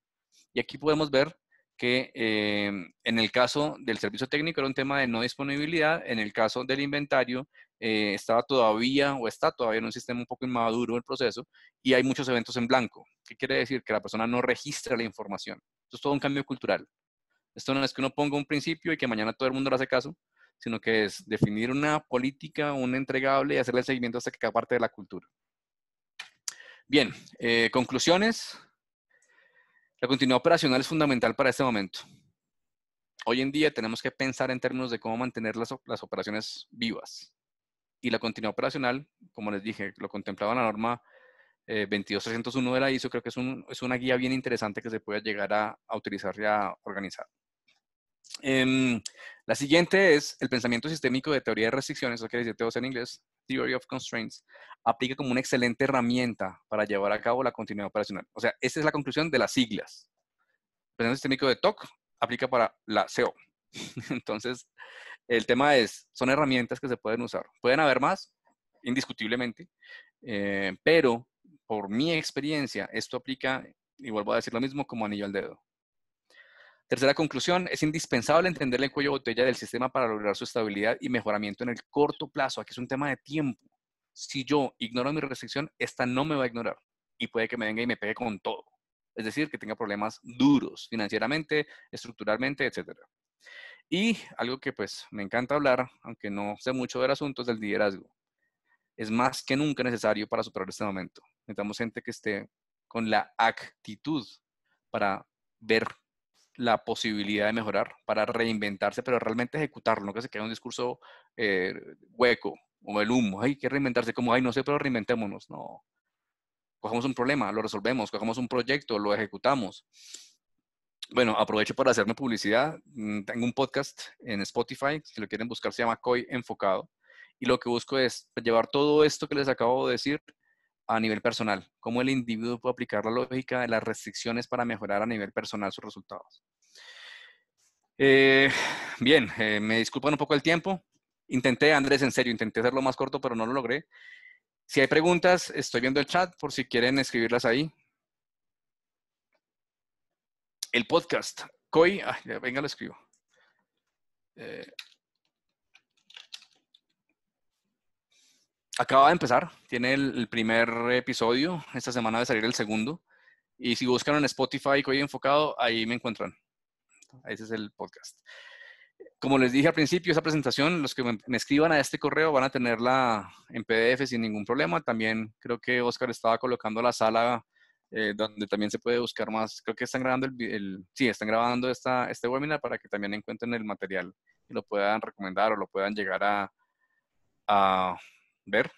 Y aquí podemos ver que em, en el caso del servicio técnico era un tema de no disponibilidad, en el caso del inventario eh, estaba todavía o está todavía en un sistema un poco inmaduro el proceso y hay muchos eventos en blanco. ¿Qué quiere decir? Que la persona no registra la información. Esto es todo un cambio cultural. Esto no es que uno ponga un principio y que mañana todo el mundo le hace caso, sino que es definir una política, un entregable y hacerle seguimiento hasta que cada parte de la cultura. Bien, eh, conclusiones. La continuidad operacional es fundamental para este momento. Hoy en día tenemos que pensar en términos de cómo mantener las, operaciones vivas. Y la continuidad operacional, como les dije, lo contemplaba la norma 22301 eh, de la ISO, creo que es, una guía bien interesante que se puede llegar a, utilizar y a organizar. Em, la siguiente es el pensamiento sistémico de teoría de restricciones, eso quiere decir TOC en inglés, Theory of Constraints aplica como una excelente herramienta para llevar a cabo la continuidad operacional. O sea, esa es la conclusión de las siglas. El pensamiento sistémico de TOC aplica para la CO. Entonces, el tema es, son herramientas que se pueden usar. Pueden haber más, indiscutiblemente, eh, pero por mi experiencia, esto aplica, y vuelvo a decir lo mismo, como anillo al dedo. Tercera conclusión, es indispensable entender el cuello botella del sistema para lograr su estabilidad y mejoramiento en el corto plazo. Aquí es un tema de tiempo. Si yo ignoro mi restricción, esta no me va a ignorar y puede que me venga y me pegue con todo. Es decir, que tenga problemas duros financieramente, estructuralmente, etcétera. Y algo que pues me encanta hablar, aunque no sé mucho del asuntos del liderazgo. Es más que nunca necesario para superar este momento. Necesitamos gente que esté con la actitud para ver la posibilidad de mejorar, para reinventarse, pero realmente ejecutarlo, no que se quede un discurso eh, hueco o el humo, hay que reinventarse como, hay no sé, pero reinventémonos, no. Cogemos un problema, lo resolvemos, cogemos un proyecto, lo ejecutamos. Bueno, aprovecho para hacerme publicidad. Mm, tengo un podcast en Spotify, si lo quieren buscar se llama COI Enfocado. Y lo que busco es llevar todo esto que les acabo de decir a nivel personal, cómo el individuo puede aplicar la lógica de las restricciones para mejorar a nivel personal sus resultados. Eh, bien, eh, me disculpan un poco el tiempo. Intenté, Andrés, en serio, intenté hacerlo más corto, pero no lo logré. Si hay preguntas, estoy viendo el chat por si quieren escribirlas ahí. El podcast. COI, venga, lo escribo. Eh, acaba de empezar, tiene el, primer episodio, esta semana de salir el segundo. Y si buscan en Spotify hoy Enfocado, ahí me encuentran. Ese es el podcast. Como les dije al principio, esa presentación, los que me, escriban a este correo van a tenerla en PDF sin ningún problema. También creo que Oscar estaba colocando la sala eh, donde también se puede buscar más. Creo que están grabando están grabando esta, este webinar para que también encuentren el material y lo puedan recomendar o lo puedan llegar a ver.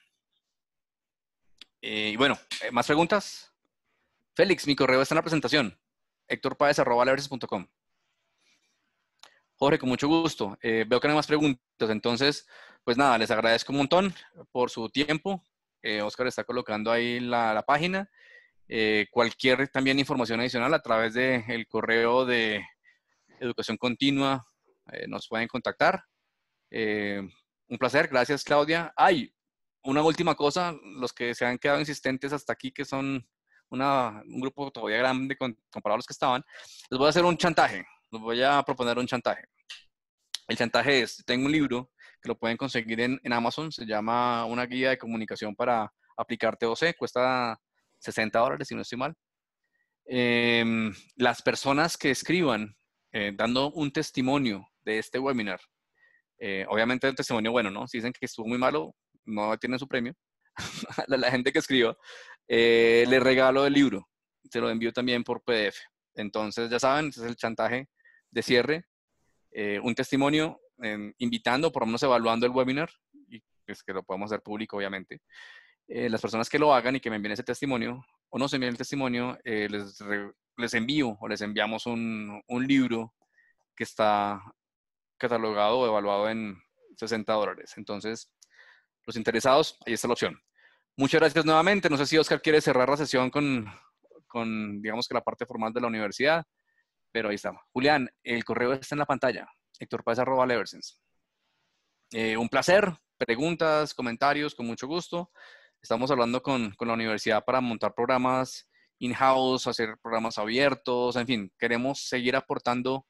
Eh, y bueno, eh, ¿más preguntas? Félix, mi correo está en la presentación. hectorpaez.com. Jorge, con mucho gusto. Eh, veo que no hay más preguntas, entonces, pues nada, les agradezco un montón por su tiempo. Oscar está colocando ahí la, página. cualquier también información adicional a través del el correo de educación continua nos pueden contactar. un placer, gracias Claudia. Ay, una última cosa, los que se han quedado insistentes hasta aquí, que son un grupo todavía grande comparado a los que estaban, les voy a hacer un chantaje, les voy a proponer un chantaje. El chantaje es, tengo un libro que lo pueden conseguir en, Amazon, se llama Una guía de comunicación para aplicar TOC, cuesta 60 dólares si no estoy mal. Em, las personas que escriban eh, dando un testimonio de este webinar, eh, obviamente un testimonio bueno, ¿no? Si dicen que estuvo muy malo, no tiene su premio, la gente que escriba, eh, le regalo el libro. Se lo envío también por PDF. Entonces, ya saben, ese es el chantaje de cierre. Eh, un testimonio em, invitando, por lo menos evaluando el webinar, y es pues, que lo podemos hacer público, obviamente. Eh, las personas que lo hagan y que me envíen ese testimonio, o no se envíen el testimonio, les, les, envío o les enviamos un, un libro que está catalogado o evaluado en 60 dólares. Entonces, los interesados, ahí está la opción. Muchas gracias nuevamente. No sé si Oscar quiere cerrar la sesión con, digamos que la parte formal de la universidad, pero ahí está. Julián, el correo está en la pantalla. Héctor Paz, arroba, eh, un placer. Preguntas, comentarios, con mucho gusto. Estamos hablando con, la universidad para montar programas in-house, hacer programas abiertos, en fin, queremos seguir aportando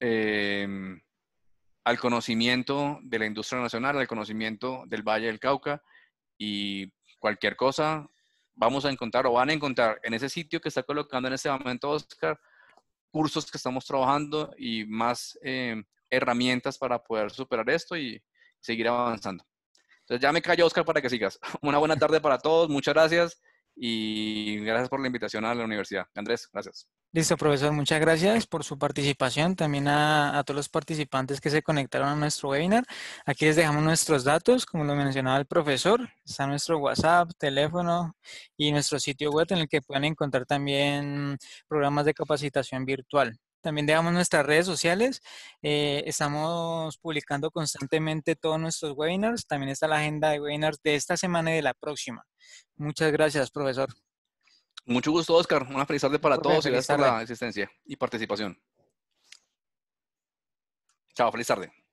eh, al conocimiento de la industria nacional, al conocimiento del Valle del Cauca y cualquier cosa vamos a encontrar o van a encontrar en ese sitio que está colocando en este momento Oscar cursos que estamos trabajando y más eh, herramientas para poder superar esto y seguir avanzando. Entonces ya me callo Oscar para que sigas. Una buena tarde para todos, muchas gracias y gracias por la invitación a la universidad. Andrés, gracias. Listo, profesor, muchas gracias por su participación. También a, todos los participantes que se conectaron a nuestro webinar. Aquí les dejamos nuestros datos, como lo mencionaba el profesor. Está nuestro WhatsApp, teléfono y nuestro sitio web en el que pueden encontrar también programas de capacitación virtual. También dejamos nuestras redes sociales. Eh, estamos publicando constantemente todos nuestros webinars. También está la agenda de webinars de esta semana y de la próxima. Muchas gracias, profesor. Mucho gusto, Oscar. Una feliz tarde para todos y gracias por la asistencia y participación. Chao, feliz tarde.